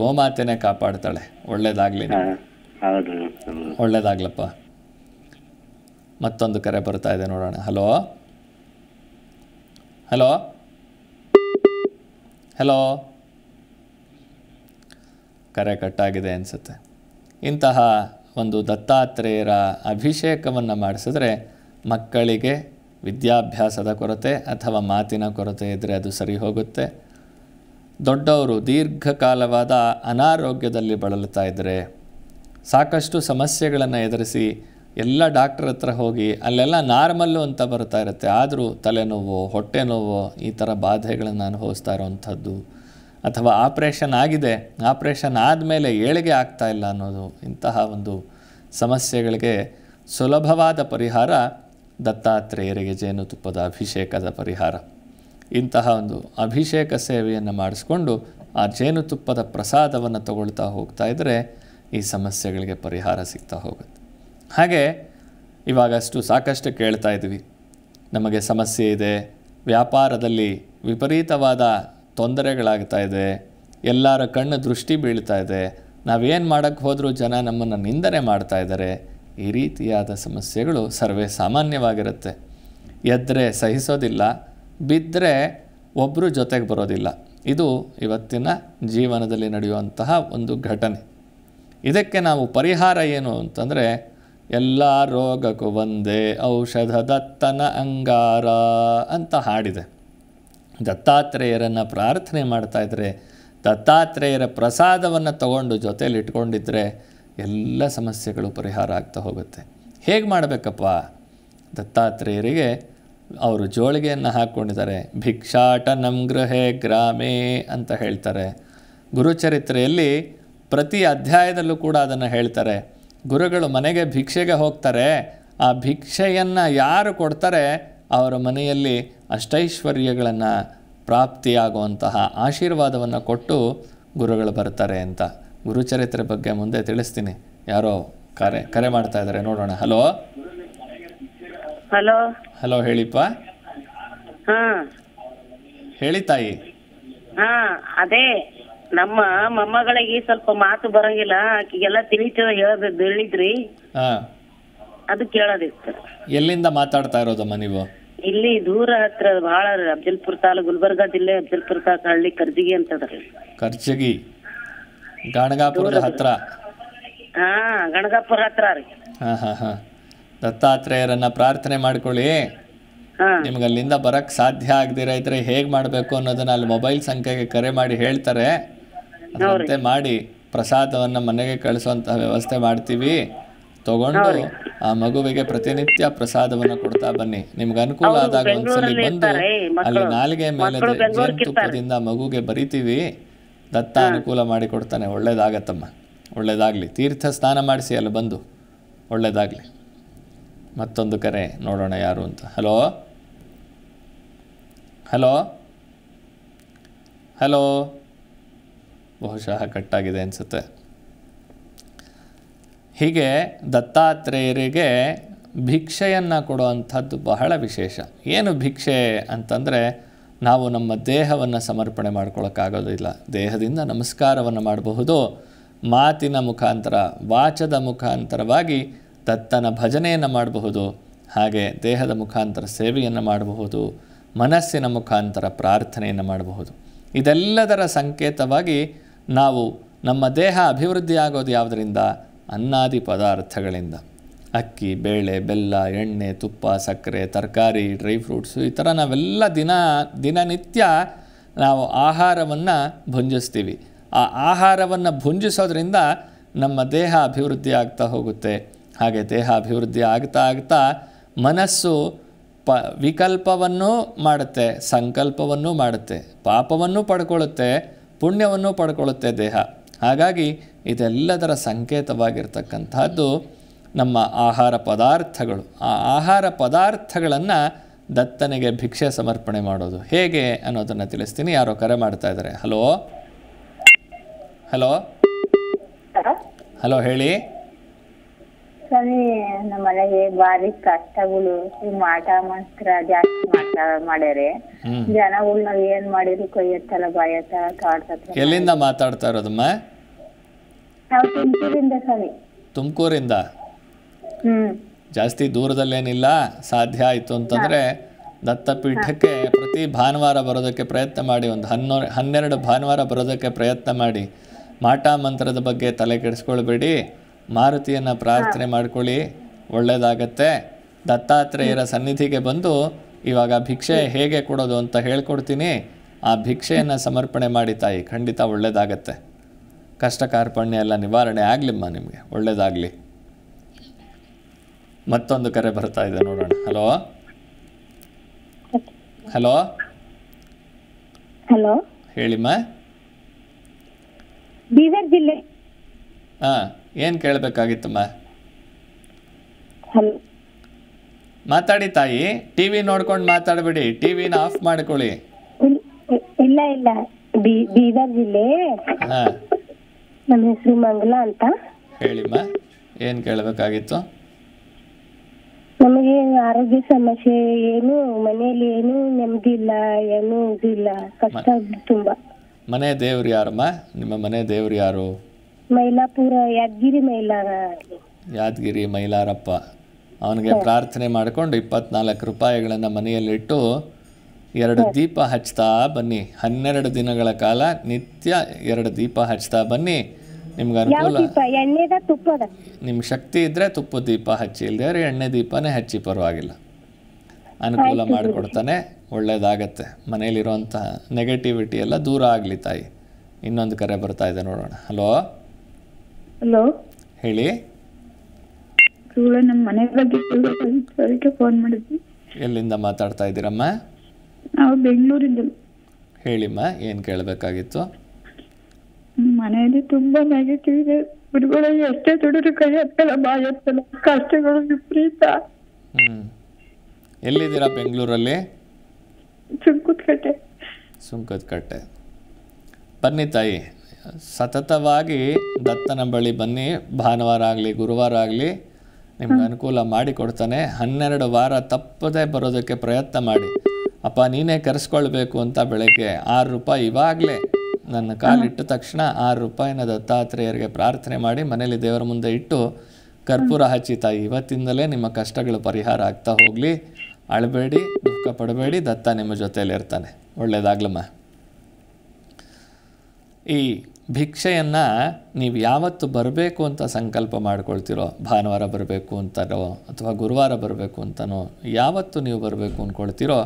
ಗೋಮಾತೆನೆ ಕಾಪಾಡ್ತಾಳೆ ಒಳ್ಳೇದಾಗ್ಲಿ ಒಳ್ಳೇದಾಗ್ಲಪ್ಪ ಮತ್ತೊಂದು ಕರೆ ಬರ್ತಾ ಇದೆ ನೋಡೋಣ ಹಲೋ ಹಲೋ ಹಲೋ ಕರೆ ಕಟ್ಟಾಗಿದೆ ಅನ್ಸುತ್ತೆ ಇಂತಹ ಒಂದು ದತ್ತಾತ್ರೇಯರ ಅಭಿಷೇಕವನ್ನು ಮಾಡಿಸಿದ್ರೆ ಮಕ್ಕಳಿಗೆ ವಿದ್ಯಾಭ್ಯಾಸದ ಕೊರತೆ ಅಥವಾ ಮಾತಿನ ಕೊರತೆ ಇದ್ದರೆ ಅದು ಸರಿ ಹೋಗುತ್ತೆ ದೊಡ್ಡವರು ದೀರ್ಘಕಾಲವಾದ ಅನಾರೋಗ್ಯದಲ್ಲಿ ಬಳಲುತ್ತಾ ಇದ್ದರೆ ಸಾಕಷ್ಟು ಸಮಸ್ಯೆಗಳನ್ನು ಎದುರಿಸಿ ಎಲ್ಲ ಡಾಕ್ಟ್ರ್ ಹತ್ರ ಹೋಗಿ ಅಲ್ಲೆಲ್ಲ ನಾರ್ಮಲ್ಲು ಅಂತ ಬರ್ತಾ ಇರುತ್ತೆ ಆದರೂ ತಲೆನೋವು ಹೊಟ್ಟೆ ನೋವು ಈ ಥರ ಬಾಧೆಗಳನ್ನು ಅನುಭವಿಸ್ತಾ ಇರುವಂಥದ್ದು ಅಥವಾ ಆಪ್ರೇಷನ್ ಆಗಿದೆ ಆಪ್ರೇಷನ್ ಆದಮೇಲೆ ಏಳಿಗೆ ಆಗ್ತಾ ಇಲ್ಲ ಅನ್ನೋದು ಇಂತಹ ಒಂದು ಸಮಸ್ಯೆಗಳಿಗೆ ಸುಲಭವಾದ ಪರಿಹಾರ ದತ್ತಾತ್ರೇಯರಿಗೆ ಜೇನುತುಪ್ಪದ ಅಭಿಷೇಕದ ಪರಿಹಾರ ಇಂತಹ ಒಂದು ಅಭಿಷೇಕ ಸೇವೆಯನ್ನು ಮಾಡಿಸ್ಕೊಂಡು ಆ ಜೇನುತುಪ್ಪದ ಪ್ರಸಾದವನ್ನು ತಗೊಳ್ತಾ ಹೋಗ್ತಾ ಇದ್ದರೆ ಈ ಸಮಸ್ಯೆಗಳಿಗೆ ಪರಿಹಾರ ಸಿಗ್ತಾ ಹೋಗುತ್ತೆ ಹಾಗೆ ಇವಾಗಷ್ಟು ಸಾಕಷ್ಟು ಕೇಳ್ತಾ ಇದ್ವಿ ನಮಗೆ ಸಮಸ್ಯೆ ಇದೆ ವ್ಯಾಪಾರದಲ್ಲಿ ವಿಪರೀತವಾದ ತೊಂದರೆಗಳಾಗ್ತಾ ಇದೆ ಎಲ್ಲರ ಕಣ್ಣು ದೃಷ್ಟಿ ಬೀಳ್ತಾ ಇದೆ ನಾವೇನು ಮಾಡೋಕ್ಕೆ ಹೋದರೂ ಜನ ನಮ್ಮನ್ನು ನಿಂದನೆ ಮಾಡ್ತಾ ಇದ್ದಾರೆ ಈ ರೀತಿಯಾದ ಸಮಸ್ಯೆಗಳು ಸರ್ವೇ ಸಾಮಾನ್ಯವಾಗಿರುತ್ತೆ ಎದ್ರೆ ಸಹಿಸೋದಿಲ್ಲ ಬಿದ್ದರೆ ಒಬ್ಬರು ಜೊತೆಗೆ ಬರೋದಿಲ್ಲ ಇದು ಇವತ್ತಿನ ಜೀವನದಲ್ಲಿ ನಡೆಯುವಂತಹ ಒಂದು ಘಟನೆ ಇದಕ್ಕೆ ನಾವು ಪರಿಹಾರ ಏನು ಅಂತಂದರೆ ಎಲ್ಲ ರೋಗಕ್ಕೂ ಒಂದೇ ಔಷಧ ದತ್ತನ ಅಂಗಾರ ಅಂತ ಹಾಡಿದೆ ದತ್ತಾತ್ರೇಯರನ್ನು ಪ್ರಾರ್ಥನೆ ಮಾಡ್ತಾಯಿದ್ರೆ ದತ್ತಾತ್ರೇಯರ ಪ್ರಸಾದವನ್ನು ತಗೊಂಡು ಜೊತೇಲಿ ಇಟ್ಕೊಂಡಿದ್ರೆ ಎಲ್ಲ ಸಮಸ್ಯೆಗಳು ಪರಿಹಾರ ಆಗ್ತಾ ಹೋಗುತ್ತೆ ಹೇಗೆ ಮಾಡಬೇಕಪ್ಪ ದತ್ತಾತ್ರೇಯರಿಗೆ ಅವರು ಜೋಳಿಗೆಯನ್ನು ಹಾಕ್ಕೊಂಡಿದ್ದಾರೆ ಭಿಕ್ಷಾಟ ನಮ್ ಗೃಹೇ ಗ್ರಾಮೇ ಅಂತ ಹೇಳ್ತಾರೆ ಗುರುಚರಿತ್ರೆಯಲ್ಲಿ ಪ್ರತಿ ಅಧ್ಯಾಯದಲ್ಲೂ ಕೂಡ ಅದನ್ನು ಹೇಳ್ತಾರೆ ಗುರುಗಳು ಮನೆಗೆ ಭಿಕ್ಷೆಗೆ ಹೋಗ್ತಾರೆ ಆ ಭಿಕ್ಷೆಯನ್ನು ಯಾರು ಕೊಡ್ತಾರೆ ಅವರ ಮನೆಯಲ್ಲಿ ಅಷ್ಟೈಶ್ವರ್ಯಗಳನ್ನು ಪ್ರಾಪ್ತಿಯಾಗುವಂತಹ ಆಶೀರ್ವಾದವನ್ನು ಕೊಟ್ಟು ಗುರುಗಳು ಬರ್ತಾರೆ ಅಂತ ಗುರುಚರಿತ್ರೆ ಬಗ್ಗೆ ಮುಂದೆ ತಿಳಿಸ್ತೀನಿ ಯಾರೋ ಕರೆ ಕರೆ ಮಾಡ್ತಾ ಇದ್ದಾರೆ ನೋಡೋಣ ಹಲೋ ಹಲೋ ಹಲೋ ಹೇಳಿಪ್ಪ ಹೇಳಿ ತಾಯಿ ಹಾ ಅದೇ ನಮ್ಮ ಮೊಮ್ಮಗಳಿಗೆ ಸ್ವಲ್ಪ ಮಾತು ಬರಂಗಿಲ್ಲ ಆಕಿಗೆಲ್ಲ ತಿಳಿತ ಹೇಳಬೇಕು ಹೇಳಿದ್ರಿ ಅದು ಕೇಳೋದಿತ್ತು ಎಲ್ಲಿಂದ ಮಾತಾಡ್ತಾ ಇರೋದಮ್ಮ ನೀವು ಇಲ್ಲಿ ದೂರ ಹತ್ರ ಬಹಳ ಅಬ್ದಲ್ಪುರ ತಾಲೂಕ್ ಗುಲ್ಬರ್ಗ ಜಿಲ್ಲೆ ಅಬ್ದಲ್ಪುರ ತಾಲೂಕ್ ಹಳ್ಳಿ ಕರ್ಜಿಗಿ ಅಂತದ್ರಿ ಕರ್ಜಿಗಿ ಗಣಗಾಪುರದ ಹತ್ರ ಹಾ ಗಣಗಾಪುರ ಹತ್ರ ರೀ ದತ್ತಾತ್ರೇಯರನ್ನ ಪ್ರಾರ್ಥನೆ ಮಾಡ್ಕೊಳ್ಳಿ ನಿಮ್ಗೆ ಅಲ್ಲಿಂದ ಬರಕ್ ಸಾಧ್ಯ ಆಗದಿರ ಇದ್ರೆ ಹೇಗ್ ಮಾಡ್ಬೇಕು ಅನ್ನೋದನ್ನ ಅಲ್ಲಿ ಮೊಬೈಲ್ ಸಂಖ್ಯೆಗೆ ಕರೆ ಮಾಡಿ ಹೇಳ್ತಾರೆ ಅದರಂತೆ ಮಾಡಿ ಪ್ರಸಾದವನ್ನ ಮನೆಗೆ ಕಳಿಸುವಂತಹ ವ್ಯವಸ್ಥೆ ಮಾಡ್ತೀವಿ ತಗೊಂಡು ಆ ಮಗುವಿಗೆ ಪ್ರತಿನಿತ್ಯ ಪ್ರಸಾದವನ್ನ ಕೊಡ್ತಾ ಬನ್ನಿ ನಿಮ್ಗೆ ಅನುಕೂಲ ಆದಾಗ ಒಂದ್ಸಲಿ ಬಂದು ಅಲ್ಲಿ ನಾಲಿಗೆ ಮೇಲೆ ಜೇನುತುಪ್ಪದಿಂದ ಮಗುಗೆ ಬರಿತೀವಿ ದತ್ತ ಅನುಕೂಲ ಮಾಡಿ ಕೊಡ್ತಾನೆ ಒಳ್ಳೇದಾಗತ್ತಮ್ಮ ಒಳ್ಳೇದಾಗ್ಲಿ ತೀರ್ಥ ಸ್ನಾನ ಮಾಡಿಸಿ ಅಲ್ಲಿ ಬಂದು ಒಳ್ಳೇದಾಗ್ಲಿ ಮತ್ತೊಂದು ಕರೆ ನೋಡೋಣ ಯಾರು ಅಂತ ಹಲೋ ಹಲೋ ಹಲೋ ಬಹುಶಃ ಕಟ್ಟಾಗಿದೆ ಅನಿಸುತ್ತೆ ಹೀಗೆ ದತ್ತಾತ್ರೇಯರಿಗೆ ಭಿಕ್ಷೆಯನ್ನು ಕೊಡುವಂಥದ್ದು ಬಹಳ ವಿಶೇಷ ಏನು ಭಿಕ್ಷೆ ಅಂತಂದರೆ ನಾವು ನಮ್ಮ ದೇಹವನ್ನು ಸಮರ್ಪಣೆ ಮಾಡ್ಕೊಳ್ಳೋಕ್ಕಾಗೋದಿಲ್ಲ ದೇಹದಿಂದ ನಮಸ್ಕಾರವನ್ನು ಮಾಡಬಹುದು ಮಾತಿನ ಮುಖಾಂತರ ವಾಚದ ಮುಖಾಂತರವಾಗಿ ದತ್ತನ ಭಜನೆಯನ್ನು ಮಾಡಬಹುದು ಹಾಗೆ ದೇಹದ ಮುಖಾಂತರ ಸೇವೆಯನ್ನು ಮಾಡಬಹುದು ಮನಸ್ಸಿನ ಮುಖಾಂತರ ಪ್ರಾರ್ಥನೆಯನ್ನು ಮಾಡಬಹುದು ಇದೆಲ್ಲದರ ಸಂಕೇತವಾಗಿ ನಾವು ನಮ್ಮ ದೇಹ ಅಭಿವೃದ್ಧಿ ಆಗೋದು ಯಾವುದರಿಂದ ಅನ್ನಾದಿ ಪದಾರ್ಥಗಳಿಂದ ಅಕ್ಕಿ ಬೇಳೆ ಬೆಲ್ಲ ಎಣ್ಣೆ ತುಪ್ಪ ಸಕ್ಕರೆ ತರಕಾರಿ ಡ್ರೈ ಫ್ರೂಟ್ಸು ಈ ಥರ ನಾವೆಲ್ಲ ದಿನ ದಿನನಿತ್ಯ ನಾವು ಆಹಾರವನ್ನು ಭುಂಜಿಸ್ತೀವಿ ಆ ಆಹಾರವನ್ನು ಭುಂಜಿಸೋದ್ರಿಂದ ನಮ್ಮ ದೇಹ ಅಭಿವೃದ್ಧಿ ಆಗ್ತಾ ಹೋಗುತ್ತೆ ಹಾಗೆ ದೇಹ ಅಭಿವೃದ್ಧಿ ಆಗ್ತಾ ಆಗ್ತಾ ಮನಸ್ಸು ಪ ವಿಕಲ್ಪವನ್ನು ಮಾಡುತ್ತೆ ಸಂಕಲ್ಪವನ್ನು ಮಾಡುತ್ತೆ ಪಾಪವನ್ನು ಪಡ್ಕೊಳ್ಳುತ್ತೆ ಪುಣ್ಯವನ್ನು ಪಡ್ಕೊಳ್ಳುತ್ತೆ ದೇಹ ಹಾಗಾಗಿ ಇದೆಲ್ಲದರ ಸಂಕೇತವಾಗಿರ್ತಕ್ಕಂತಹದ್ದು ನಮ್ಮ ಆಹಾರ ಪದಾರ್ಥಗಳು ಆ ಆಹಾರ ಪದಾರ್ಥಗಳನ್ನು ದತ್ತನಿಗೆ ಭಿಕ್ಷೆ ಸಮರ್ಪಣೆ ಮಾಡೋದು ಹೇಗೆ ಅನ್ನೋದನ್ನು ತಿಳಿಸ್ತೀನಿ ಯಾರೋ ಕರೆ ಮಾಡ್ತಾ ಇದ್ದಾರೆ ಹಲೋ ಹಲೋ ಹಲೋ ಹೇಳಿ ಸರಿ ನಮ್ಮ ಕಷ್ಟಗಳು ಕೈ ಎಲ್ಲಿಂದ ಮಾತಾಡ್ತಾ ಇರೋದಮ್ಮ ನಾವು ತುಮಕೂರಿಂದ ತುಮಕೂರಿಂದ ಜಾಸ್ತಿ ದೂರದಲ್ಲೇನಿಲ್ಲ ಸಾಧ್ಯ ಆಯಿತು ಅಂತಂದರೆ ದತ್ತಪೀಠಕ್ಕೆ ಪ್ರತಿ ಭಾನುವಾರ ಬರೋದಕ್ಕೆ ಪ್ರಯತ್ನ ಮಾಡಿ ಒಂದು ಹನ್ನೊ ಹನ್ನೆರಡು ಭಾನುವಾರ ಬರೋದಕ್ಕೆ ಪ್ರಯತ್ನ ಮಾಡಿ ಮಾಟ ಮಂತ್ರದ ಬಗ್ಗೆ ತಲೆ ಕೆಡಿಸ್ಕೊಳ್ಬೇಡಿ ಮಾರುತಿಯನ್ನು ಪ್ರಾರ್ಥನೆ ಮಾಡ್ಕೊಳ್ಳಿ ಒಳ್ಳೆಯದಾಗತ್ತೆ ದತ್ತಾತ್ರೇಯರ ಸನ್ನಿಧಿಗೆ ಬಂದು ಇವಾಗ ಭಿಕ್ಷೆ ಹೇಗೆ ಕೊಡೋದು ಅಂತ ಹೇಳ್ಕೊಡ್ತೀನಿ ಆ ಭಿಕ್ಷೆಯನ್ನು ಸಮರ್ಪಣೆ ಮಾಡಿ ತಾಯಿ ಖಂಡಿತ ಒಳ್ಳೇದಾಗತ್ತೆ ಕಷ್ಟ ಕಾರ್ಪಣ್ಯ ಎಲ್ಲ ನಿವಾರಣೆ ಆಗಲಿಮ್ಮ ನಿಮಗೆ ಒಳ್ಳೆಯದಾಗಲಿ ಮತ್ತೊಂದು ಕರೆ ಬರ್ತಾ ಇದೆ ನೋಡೋಣ ಹಲೋ ಹಲೋ ಹಲೋ ಹೇಳಿಮ್ಮ ಬೀದರ್ ಜಿಲ್ಲೆ ಹಾ ಏನು ಕೇಳಬೇಕಾಗಿತ್ತಮ್ಮ ಮಾತಾಡಿ ತಾಯಿ ಟಿವಿ ನೋಡ್ಕೊಂಡು ಮಾತಾಡಬೇಡಿ ಟಿವಿನ ಆಫ್ ಮಾಡ್ಕೊಳ್ಳಿ ಇಲ್ಲ ಇಲ್ಲ ಬೀದರ್ ಜಿಲ್ಲೆ ನನ್ನ ಹೆಸರು ಮಂಗಲ ಅಂತ ಹೇಳಿಮ್ಮ ಏನ್ ಕೇಳಬೇಕಾಗಿತ್ತು ನಮಗೆ ಆರೋಗ್ಯ ಸಮಸ್ಯೆ ಏನು ಮನೆಯಲ್ಲಿ ಏನು ನೆಮ್ಮದಿ ಇಲ್ಲ ಏನು ಇದಿಲ್ಲ ಕಷ್ಟ ತುಂಬಾ ಮನೆ ದೇವ್ರು ಯಾರಮ್ಮ ನಿಮ್ಮ ಮನೆ ದೇವ್ರು ಯಾರು ಮೈಲಾಪುರ ಯಾದಗಿರಿ ಮೈಲಾರ ಯಾದಗಿರಿ ಮೈಲಾರಪ್ಪ ಅವನಿಗೆ ಪ್ರಾರ್ಥನೆ ಮಾಡಿಕೊಂಡು ಇಪ್ಪತ್ನಾಲ್ಕು ರೂಪಾಯಿಗಳನ್ನು ಮನೆಯಲ್ಲಿಟ್ಟು ಎರಡು ದೀಪ ಹಚ್ತಾ ಬನ್ನಿ ಹನ್ನೆರಡು ದಿನಗಳ ಕಾಲ ನಿತ್ಯ ಎರಡು ದೀಪ ಹಚ್ತಾ ಬನ್ನಿ ನಿಮ್ಗೆ ಅನುಕೂಲ ನಿಮ್ ಶಕ್ತಿ ಇದ್ರೆ ತುಪ್ಪ ದೀಪ ಹಚ್ಚಿ ಇಲ್ದೇವ್ರೆ ಎಣ್ಣೆ ದೀಪನೇ ಹಚ್ಚಿ ಪರವಾಗಿಲ್ಲ ಅನುಕೂಲ ಮಾಡಿಕೊಡ್ತಾನೆ ಒಳ್ಳೇದಾಗತ್ತೆ ಮನೇಲಿರುವಂತಹ ನೆಗೆಟಿವಿಟಿ ಎಲ್ಲ ದೂರ ಆಗ್ಲಿ ತಾಯಿ ಇನ್ನೊಂದು ಕರೆ ಬರ್ತಾ ಇದೆ ನೋಡೋಣ ಹಲೋ ಹಲೋ ಹೇಳಿ ಫೋನ್ ಮಾಡಿದ್ವಿ ಎಲ್ಲಿಂದ ಮಾತಾಡ್ತಾ ಇದ್ದೀರಮ್ಮ ನಾವು ಬೆಂಗಳೂರಿಂದ ಹೇಳಿಮ್ಮ ಏನು ಕೇಳಬೇಕಾಗಿತ್ತು ಮನೆಯಲ್ಲಿ ತುಂಬಾ ನೆಗೆಟಿವ್ ಇದೆ ಗುರುಗಳಿಗೆ ಎಷ್ಟೇ ದುಡಿದ್ರು ಕೈ ಹತ್ತಲ್ಲ ಬಾಯ್ ಹತ್ತಲ್ಲ ಕಷ್ಟಗಳು ವಿಪರೀತ ಎಲ್ಲಿದ್ದೀರಾ ಬೆಂಗಳೂರಲ್ಲಿ ಸುಂಕುತ್ಕಟ್ಟೆ ಸುಂಕುತ್ಕಟ್ಟೆ ಬನ್ನಿ ತಾಯಿ ಸತತವಾಗಿ ದತ್ತನ ಬಳಿ ಬನ್ನಿ ಭಾನುವಾರ ಆಗಲಿ ಗುರುವಾರ ಆಗಲಿ ನಿಮ್ಗೆ ಅನುಕೂಲ ಮಾಡಿಕೊಡ್ತಾನೆ ಹನ್ನೆರಡು ವಾರ ತಪ್ಪದೇ ಬರೋದಕ್ಕೆ ಪ್ರಯತ್ನ ಮಾಡಿ ಅಪ್ಪ ನೀನೇ ಕರೆಸ್ಕೊಳ್ಬೇಕು ಅಂತ ಬೆಳಗ್ಗೆ ಆರು ರೂಪಾಯಿ ಇವಾಗಲೇ ನನ್ನ ಕಾಲಿಟ್ಟ ತಕ್ಷಣ ಆರು ರೂಪಾಯಿನ ದತ್ತಾತ್ರೇಯರಿಗೆ ಪ್ರಾರ್ಥನೆ ಮಾಡಿ ಮನೇಲಿ ದೇವರ ಮುಂದೆ ಇಟ್ಟು ಕರ್ಪೂರ ಹಚ್ಚಿ ತಾಯಿ ಇವತ್ತಿಂದಲೇ ನಿಮ್ಮ ಕಷ್ಟಗಳು ಪರಿಹಾರ ಆಗ್ತಾ ಹೋಗಲಿ ಅಳಬೇಡಿ ದುಃಖ ಪಡಬೇಡಿ ದತ್ತ ನಿಮ್ಮ ಇರ್ತಾನೆ ಒಳ್ಳೆಯದಾಗ್ಲಮ್ಮ ಈ ಭಿಕ್ಷೆಯನ್ನು ನೀವು ಯಾವತ್ತು ಬರಬೇಕು ಅಂತ ಸಂಕಲ್ಪ ಮಾಡ್ಕೊಳ್ತಿರೋ ಭಾನುವಾರ ಬರಬೇಕು ಅಂತನೋ ಅಥವಾ ಗುರುವಾರ ಬರಬೇಕು ಅಂತನೋ ಯಾವತ್ತು ನೀವು ಬರಬೇಕು ಅಂದ್ಕೊಳ್ತಿರೋ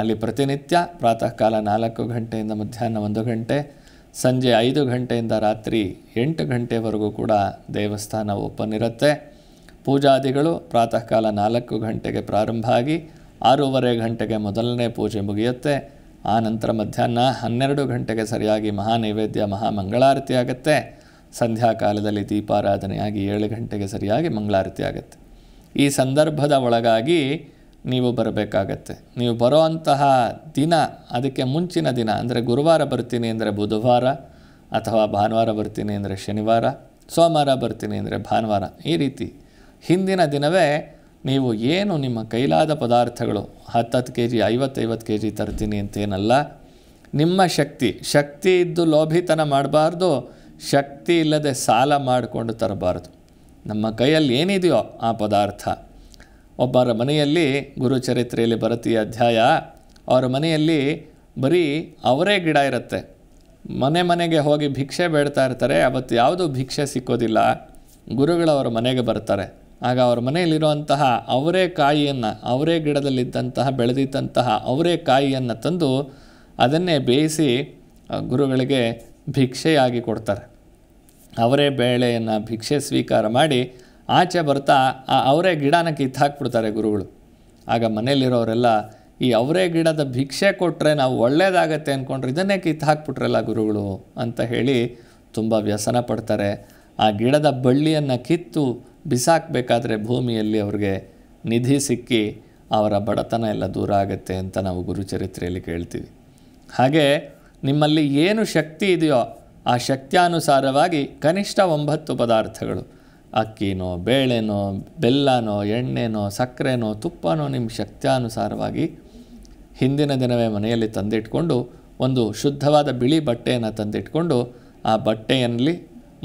ಅಲ್ಲಿ ಪ್ರತಿನಿತ್ಯ ಪ್ರಾತಃ ಕಾಲ ನಾಲ್ಕು ಗಂಟೆಯಿಂದ ಮಧ್ಯಾಹ್ನ ಒಂದು ಗಂಟೆ ಸಂಜೆ ಐದು ಗಂಟೆಯಿಂದ ರಾತ್ರಿ ಎಂಟು ಗಂಟೆವರೆಗೂ ಕೂಡ ದೇವಸ್ಥಾನ ಓಪನ್ ಇರುತ್ತೆ ಪೂಜಾದಿಗಳು ಪ್ರಾತಃ ಕಾಲ ನಾಲ್ಕು ಗಂಟೆಗೆ ಪ್ರಾರಂಭ ಆಗಿ ಆರೂವರೆ ಗಂಟೆಗೆ ಮೊದಲನೇ ಪೂಜೆ ಮುಗಿಯುತ್ತೆ ಆ ನಂತರ ಮಧ್ಯಾಹ್ನ ಹನ್ನೆರಡು ಗಂಟೆಗೆ ಸರಿಯಾಗಿ ಮಹಾ ನೈವೇದ್ಯ ಮಹಾಮಂಗಳಾರತಿ ಆಗುತ್ತೆ ಸಂಧ್ಯಾಕಾಲದಲ್ಲಿ ದೀಪಾರಾಧನೆಯಾಗಿ ಏಳು ಗಂಟೆಗೆ ಸರಿಯಾಗಿ ಮಂಗಳಾರತಿ ಆಗುತ್ತೆ ಈ ಸಂದರ್ಭದ ಒಳಗಾಗಿ ನೀವು ಬರಬೇಕಾಗತ್ತೆ ನೀವು ಬರೋ ಅಂತಹ ದಿನ ಅದಕ್ಕೆ ಮುಂಚಿನ ದಿನ ಅಂದರೆ ಗುರುವಾರ ಬರ್ತೀನಿ ಅಂದರೆ ಬುಧವಾರ ಅಥವಾ ಭಾನುವಾರ ಬರ್ತೀನಿ ಅಂದರೆ ಶನಿವಾರ ಸೋಮವಾರ ಬರ್ತೀನಿ ಅಂದರೆ ಭಾನುವಾರ ಈ ರೀತಿ ಹಿಂದಿನ ದಿನವೇ ನೀವು ಏನು ನಿಮ್ಮ ಕೈಲಾದ ಪದಾರ್ಥಗಳು ಹತ್ತತ್ತು ಕೆ ಜಿ ಐವತ್ತೈವತ್ತು ಕೆ ಜಿ ತರ್ತೀನಿ ಅಂತೇನಲ್ಲ ನಿಮ್ಮ ಶಕ್ತಿ ಶಕ್ತಿ ಇದ್ದು ಲೋಭಿತನ ಮಾಡಬಾರ್ದು ಶಕ್ತಿ ಇಲ್ಲದೆ ಸಾಲ ಮಾಡಿಕೊಂಡು ತರಬಾರ್ದು ನಮ್ಮ ಕೈಯಲ್ಲಿ ಏನಿದೆಯೋ ಆ ಪದಾರ್ಥ ಒಬ್ಬರ ಮನೆಯಲ್ಲಿ ಗುರುಚರಿತ್ರೆಯಲ್ಲಿ ಬರುತ್ತೀಯ ಅಧ್ಯಾಯ ಅವರ ಮನೆಯಲ್ಲಿ ಬರೀ ಅವರೇ ಗಿಡ ಇರುತ್ತೆ ಮನೆ ಮನೆಗೆ ಹೋಗಿ ಭಿಕ್ಷೆ ಬೇಡ್ತಾ ಇರ್ತಾರೆ ಅವತ್ತು ಯಾವುದೂ ಭಿಕ್ಷೆ ಸಿಕ್ಕೋದಿಲ್ಲ ಅವರ ಮನೆಗೆ ಬರ್ತಾರೆ ಆಗ ಅವರ ಮನೆಯಲ್ಲಿರುವಂತಹ ಅವರೇ ಕಾಯಿಯನ್ನು ಅವರೇ ಗಿಡದಲ್ಲಿದ್ದಂತಹ ಬೆಳೆದಿದ್ದಂತಹ ಅವರೇ ಕಾಯಿಯನ್ನು ತಂದು ಅದನ್ನೇ ಬೇಯಿಸಿ ಗುರುಗಳಿಗೆ ಭಿಕ್ಷೆಯಾಗಿ ಕೊಡ್ತಾರೆ ಅವರೇ ಬೇಳೆಯನ್ನು ಭಿಕ್ಷೆ ಸ್ವೀಕಾರ ಮಾಡಿ ಆಚೆ ಬರ್ತಾ ಆ ಅವರೇ ಗಿಡನ ಕಿತ್ತಾಕ್ಬಿಡ್ತಾರೆ ಗುರುಗಳು ಆಗ ಮನೆಯಲ್ಲಿರೋರೆಲ್ಲ ಈ ಅವರೇ ಗಿಡದ ಭಿಕ್ಷೆ ಕೊಟ್ಟರೆ ನಾವು ಒಳ್ಳೇದಾಗತ್ತೆ ಅಂದ್ಕೊಂಡ್ರೆ ಇದನ್ನೇ ಕಿತ್ತಾಕ್ಬಿಟ್ರಲ್ಲ ಗುರುಗಳು ಅಂತ ಹೇಳಿ ತುಂಬ ವ್ಯಸನ ಪಡ್ತಾರೆ ಆ ಗಿಡದ ಬಳ್ಳಿಯನ್ನು ಕಿತ್ತು ಬಿಸಾಕಬೇಕಾದ್ರೆ ಭೂಮಿಯಲ್ಲಿ ಅವ್ರಿಗೆ ನಿಧಿ ಸಿಕ್ಕಿ ಅವರ ಬಡತನ ಎಲ್ಲ ದೂರ ಆಗುತ್ತೆ ಅಂತ ನಾವು ಗುರುಚರಿತ್ರೆಯಲ್ಲಿ ಕೇಳ್ತೀವಿ ಹಾಗೆ ನಿಮ್ಮಲ್ಲಿ ಏನು ಶಕ್ತಿ ಇದೆಯೋ ಆ ಶಕ್ತಿಯಾನುಸಾರವಾಗಿ ಕನಿಷ್ಠ ಒಂಬತ್ತು ಪದಾರ್ಥಗಳು ಅಕ್ಕಿನೋ ಬೇಳೆನೋ ಬೆಲ್ಲನೋ ಎಣ್ಣೆನೋ ಸಕ್ಕರೆನೋ ತುಪ್ಪನೋ ನಿಮ್ಮ ಶಕ್ತ್ಯಾನುಸಾರವಾಗಿ ಹಿಂದಿನ ದಿನವೇ ಮನೆಯಲ್ಲಿ ತಂದಿಟ್ಕೊಂಡು ಒಂದು ಶುದ್ಧವಾದ ಬಿಳಿ ಬಟ್ಟೆಯನ್ನು ತಂದಿಟ್ಕೊಂಡು ಆ ಬಟ್ಟೆಯಲ್ಲಿ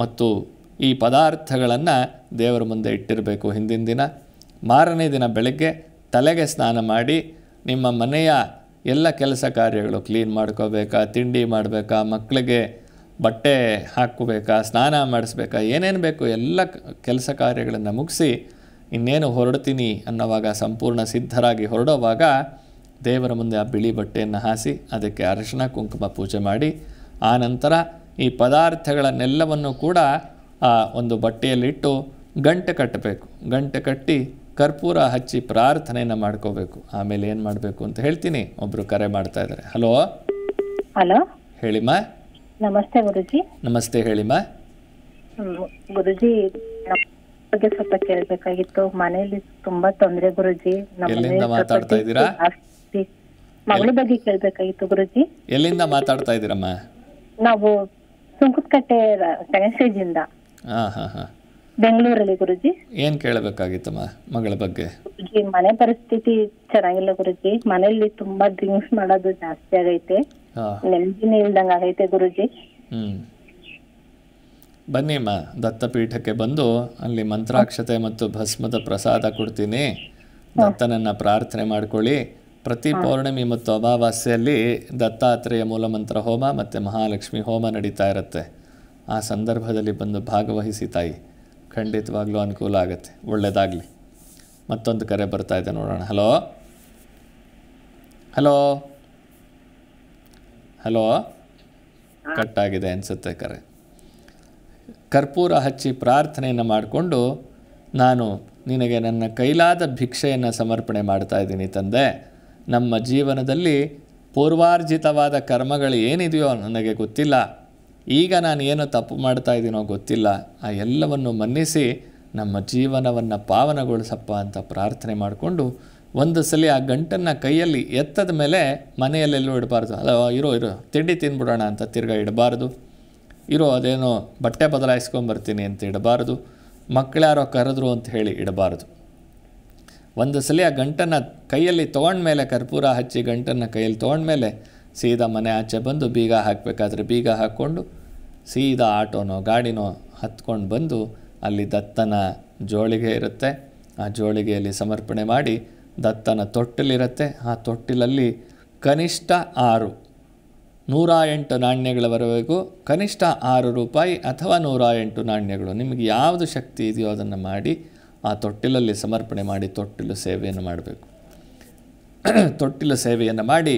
ಮತ್ತು ಈ ಪದಾರ್ಥಗಳನ್ನು ದೇವರ ಮುಂದೆ ಇಟ್ಟಿರಬೇಕು ಹಿಂದಿನ ದಿನ ಮಾರನೇ ದಿನ ಬೆಳಗ್ಗೆ ತಲೆಗೆ ಸ್ನಾನ ಮಾಡಿ ನಿಮ್ಮ ಮನೆಯ ಎಲ್ಲ ಕೆಲಸ ಕಾರ್ಯಗಳು ಕ್ಲೀನ್ ಮಾಡ್ಕೋಬೇಕಾ ತಿಂಡಿ ಮಾಡಬೇಕಾ ಮಕ್ಕಳಿಗೆ ಬಟ್ಟೆ ಹಾಕ್ಕೋಬೇಕಾ ಸ್ನಾನ ಮಾಡಿಸ್ಬೇಕಾ ಏನೇನು ಬೇಕು ಎಲ್ಲ ಕೆಲಸ ಕಾರ್ಯಗಳನ್ನು ಮುಗಿಸಿ ಇನ್ನೇನು ಹೊರಡ್ತೀನಿ ಅನ್ನೋವಾಗ ಸಂಪೂರ್ಣ ಸಿದ್ಧರಾಗಿ ಹೊರಡೋವಾಗ ದೇವರ ಮುಂದೆ ಆ ಬಿಳಿ ಬಟ್ಟೆಯನ್ನು ಹಾಸಿ ಅದಕ್ಕೆ ಅರಶಿನ ಕುಂಕುಮ ಪೂಜೆ ಮಾಡಿ ಆ ನಂತರ ಈ ಪದಾರ್ಥಗಳನ್ನೆಲ್ಲವನ್ನು ಕೂಡ ಆ ಒಂದು ಬಟ್ಟೆಯಲ್ಲಿಟ್ಟು ಗಂಟೆ ಕಟ್ಟಬೇಕು ಗಂಟೆ ಕಟ್ಟಿ ಕರ್ಪೂರ ಹಚ್ಚಿ ಪ್ರಾರ್ಥನೆಯನ್ನು ಮಾಡ್ಕೋಬೇಕು ಆಮೇಲೆ ಏನು ಮಾಡಬೇಕು ಅಂತ ಹೇಳ್ತೀನಿ ಒಬ್ಬರು ಕರೆ ಮಾಡ್ತಾ ಇದ್ದಾರೆ ಹಲೋ ಹಲೋ ಹೇಳಿಮ್ಮ ನಮಸ್ತೆ ಗುರುಜಿ ನಮಸ್ತೆ ಮಾ ಗುರುಜಿ ಬಗ್ಗೆ ಸ್ವಲ್ಪ ಕೇಳಬೇಕಾಗಿತ್ತು ಮನೆಯಲ್ಲಿ ತುಂಬಾ ತೊಂದರೆ ಗುರುಜಿ ಎಲ್ಲಿಂದ ಮಾತಾಡ್ತಾ ಇದ್ದೀರಾ ಮಗಳ ಬಗ್ಗೆ ಕೇಳಬೇಕಾಗಿತ್ತು ಗುರುಜಿ ಎಲ್ಲಿಂದ ಮಾತಾಡ್ತಾ ಇದ್ದೀರಮ್ಮ ನಾವು ಸುಂಕುತ್ಕಟ್ಟೆ ಗಣೇಶ್ ಬೆಂಗಳೂರಲ್ಲಿ ಗುರುಜಿ ಏನ್ ಕೇಳಬೇಕಾಗಿತ್ತಮ್ಮ ಮಗಳ ಬಗ್ಗೆ ಮನೆ ಪರಿಸ್ಥಿತಿ ಚೆನ್ನಾಗಿಲ್ಲ ಗುರುಜಿ ಮನೆಯಲ್ಲಿ ತುಂಬಾ ಡ್ರಿಂಕ್ಸ್ ಮಾಡೋದು ಜಾಸ್ತಿ ಆಗೈತೆ ನೆಮ್ಮದಿನೇ ಗುರುಜಿ ಹ್ಮ್ ಬನ್ನಿಮ್ಮ ದತ್ತಪೀಠಕ್ಕೆ ಬಂದು ಅಲ್ಲಿ ಮಂತ್ರಾಕ್ಷತೆ ಮತ್ತು ಭಸ್ಮದ ಪ್ರಸಾದ ಕೊಡ್ತೀನಿ ದತ್ತನನ್ನ ಪ್ರಾರ್ಥನೆ ಮಾಡ್ಕೊಳ್ಳಿ ಪ್ರತಿ ಪೌರ್ಣಿಮಿ ಮತ್ತು ಅಮಾವಾಸ್ಯೆಯಲ್ಲಿ ದತ್ತಾತ್ರೇಯ ಮೂಲಮಂತ್ರ ಹೋಮ ಮತ್ತು ಮಹಾಲಕ್ಷ್ಮಿ ಹೋಮ ನಡೀತಾ ಇರುತ್ತೆ ಆ ಸಂದರ್ಭದಲ್ಲಿ ಬಂದು ಭಾಗವಹಿಸಿ ತಾಯಿ ಖಂಡಿತವಾಗ್ಲೂ ಅನುಕೂಲ ಆಗುತ್ತೆ ಒಳ್ಳೆಯದಾಗಲಿ ಮತ್ತೊಂದು ಕರೆ ಬರ್ತಾ ಇದೆ ನೋಡೋಣ ಹಲೋ ಹಲೋ ಹಲೋ ಕಟ್ ಆಗಿದೆ ಅನಿಸುತ್ತೆ ಕರೆ ಕರ್ಪೂರ ಹಚ್ಚಿ ಪ್ರಾರ್ಥನೆಯನ್ನು ಮಾಡಿಕೊಂಡು ನಾನು ನಿನಗೆ ನನ್ನ ಕೈಲಾದ ಭಿಕ್ಷೆಯನ್ನು ಸಮರ್ಪಣೆ ಮಾಡ್ತಾ ಇದ್ದೀನಿ ತಂದೆ ನಮ್ಮ ಜೀವನದಲ್ಲಿ ಪೂರ್ವಾರ್ಜಿತವಾದ ಕರ್ಮಗಳು ಏನಿದೆಯೋ ನನಗೆ ಗೊತ್ತಿಲ್ಲ ಈಗ ನಾನು ಏನು ತಪ್ಪು ಮಾಡ್ತಾ ಇದ್ದೀನೋ ಗೊತ್ತಿಲ್ಲ ಆ ಎಲ್ಲವನ್ನು ಮನ್ನಿಸಿ ನಮ್ಮ ಜೀವನವನ್ನು ಪಾವನಗೊಳಿಸಪ್ಪ ಅಂತ ಪ್ರಾರ್ಥನೆ ಮಾಡಿಕೊಂಡು ಒಂದು ಸಲ ಆ ಗಂಟನ್ನು ಕೈಯಲ್ಲಿ ಎತ್ತದ ಮೇಲೆ ಮನೆಯಲ್ಲೆಲ್ಲೂ ಇಡಬಾರ್ದು ಅಲ್ಲ ಇರೋ ಇರೋ ತಿಂಡಿ ತಿನ್ಬಿಡೋಣ ಅಂತ ತಿರ್ಗಾ ಇಡಬಾರ್ದು ಇರೋ ಅದೇನೋ ಬಟ್ಟೆ ಬದಲಾಯಿಸ್ಕೊಂಬರ್ತೀನಿ ಅಂತ ಇಡಬಾರ್ದು ಮಕ್ಕಳ್ಯಾರೋ ಕರೆದ್ರು ಅಂತ ಹೇಳಿ ಇಡಬಾರ್ದು ಒಂದು ಸಲ ಆ ಗಂಟನ್ನು ಕೈಯಲ್ಲಿ ತೊಗೊಂಡ್ಮೇಲೆ ಕರ್ಪೂರ ಹಚ್ಚಿ ಗಂಟನ್ನು ಕೈಯಲ್ಲಿ ತೊಗೊಂಡ್ಮೇಲೆ ಸೀದಾ ಮನೆ ಆಚೆ ಬಂದು ಬೀಗ ಹಾಕಬೇಕಾದ್ರೆ ಬೀಗ ಹಾಕ್ಕೊಂಡು ಸೀದಾ ಆಟೋನೋ ಗಾಡಿನೋ ಹತ್ಕೊಂಡು ಬಂದು ಅಲ್ಲಿ ದತ್ತನ ಜೋಳಿಗೆ ಇರುತ್ತೆ ಆ ಜೋಳಿಗೆಯಲ್ಲಿ ಸಮರ್ಪಣೆ ಮಾಡಿ ದತ್ತನ ತೊಟ್ಟಿಲಿರುತ್ತೆ ಆ ತೊಟ್ಟಿಲಲ್ಲಿ ಕನಿಷ್ಠ ಆರು ನೂರ ಎಂಟು ನಾಣ್ಯಗಳವರೆಗೂ ಕನಿಷ್ಠ ಆರು ರೂಪಾಯಿ ಅಥವಾ ನೂರ ಎಂಟು ನಾಣ್ಯಗಳು ನಿಮಗೆ ಯಾವುದು ಶಕ್ತಿ ಇದೆಯೋ ಅದನ್ನು ಮಾಡಿ ಆ ತೊಟ್ಟಿಲಲ್ಲಿ ಸಮರ್ಪಣೆ ಮಾಡಿ ತೊಟ್ಟಿಲು ಸೇವೆಯನ್ನು ಮಾಡಬೇಕು ತೊಟ್ಟಿಲು ಸೇವೆಯನ್ನು ಮಾಡಿ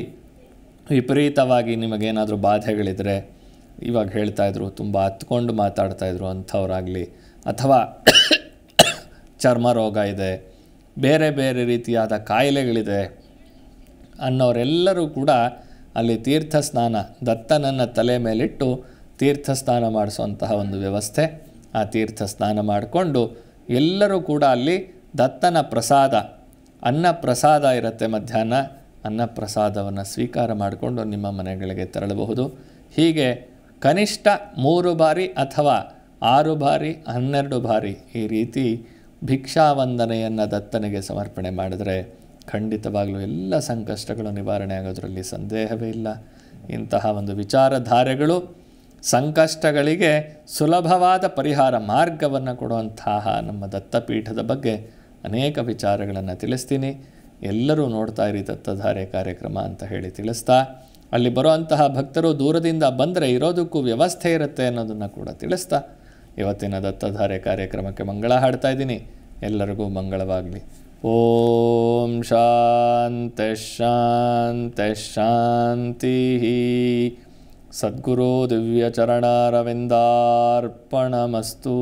ವಿಪರೀತವಾಗಿ ನಿಮಗೇನಾದರೂ ಬಾಧೆಗಳಿದ್ದರೆ ಇವಾಗ ಹೇಳ್ತಾಯಿದ್ರು ತುಂಬ ಹತ್ಕೊಂಡು ಮಾತಾಡ್ತಾಯಿದ್ರು ಅಂಥವರಾಗಲಿ ಅಥವಾ ಚರ್ಮ ರೋಗ ಇದೆ ಬೇರೆ ಬೇರೆ ರೀತಿಯಾದ ಕಾಯಿಲೆಗಳಿದೆ ಅನ್ನೋರೆಲ್ಲರೂ ಕೂಡ ಅಲ್ಲಿ ತೀರ್ಥ ಸ್ನಾನ ದತ್ತನನ್ನು ತಲೆ ಮೇಲಿಟ್ಟು ತೀರ್ಥ ಸ್ನಾನ ಮಾಡಿಸುವಂತಹ ಒಂದು ವ್ಯವಸ್ಥೆ ಆ ತೀರ್ಥ ಸ್ನಾನ ಮಾಡಿಕೊಂಡು ಎಲ್ಲರೂ ಕೂಡ ಅಲ್ಲಿ ದತ್ತನ ಪ್ರಸಾದ ಅನ್ನ ಪ್ರಸಾದ ಇರುತ್ತೆ ಮಧ್ಯಾಹ್ನ ಅನ್ನ ಪ್ರಸಾದವನ್ನು ಸ್ವೀಕಾರ ಮಾಡಿಕೊಂಡು ನಿಮ್ಮ ಮನೆಗಳಿಗೆ ತೆರಳಬಹುದು ಹೀಗೆ ಕನಿಷ್ಠ ಮೂರು ಬಾರಿ ಅಥವಾ ಆರು ಬಾರಿ ಹನ್ನೆರಡು ಬಾರಿ ಈ ರೀತಿ ಭಿಕ್ಷಾವಂದನೆಯನ್ನು ದತ್ತನಿಗೆ ಸಮರ್ಪಣೆ ಮಾಡಿದರೆ ಖಂಡಿತವಾಗಲೂ ಎಲ್ಲ ಸಂಕಷ್ಟಗಳು ನಿವಾರಣೆ ಆಗೋದರಲ್ಲಿ ಸಂದೇಹವೇ ಇಲ್ಲ ಇಂತಹ ಒಂದು ವಿಚಾರಧಾರೆಗಳು ಸಂಕಷ್ಟಗಳಿಗೆ ಸುಲಭವಾದ ಪರಿಹಾರ ಮಾರ್ಗವನ್ನು ಕೊಡುವಂತಹ ನಮ್ಮ ದತ್ತಪೀಠದ ಬಗ್ಗೆ ಅನೇಕ ವಿಚಾರಗಳನ್ನು ತಿಳಿಸ್ತೀನಿ ಎಲ್ಲರೂ ನೋಡ್ತಾ ಇರಿ ದತ್ತಧಾರೆ ಕಾರ್ಯಕ್ರಮ ಅಂತ ಹೇಳಿ ತಿಳಿಸ್ತಾ ಅಲ್ಲಿ ಬರುವಂತಹ ಭಕ್ತರು ದೂರದಿಂದ ಬಂದರೆ ಇರೋದಕ್ಕೂ ವ್ಯವಸ್ಥೆ ಇರುತ್ತೆ ಅನ್ನೋದನ್ನು ಕೂಡ ತಿಳಿಸ್ತಾ ಇವತ್ತಿನ ದತ್ತಧಾರೆ ಕಾರ್ಯಕ್ರಮಕ್ಕೆ ಮಂಗಳ ಹಾಡ್ತಾ ಇದ್ದೀನಿ ಎಲ್ಲರಿಗೂ ಮಂಗಳವಾಗಲಿ ಓಂ ಶಾಂತೆ ಶಾಂತೆ ಶಾಂತಿ ಸದ್ಗುರು ದಿವ್ಯಚರಣಾರವಿಂದಾರ್ಪಣಮಸ್ತೂ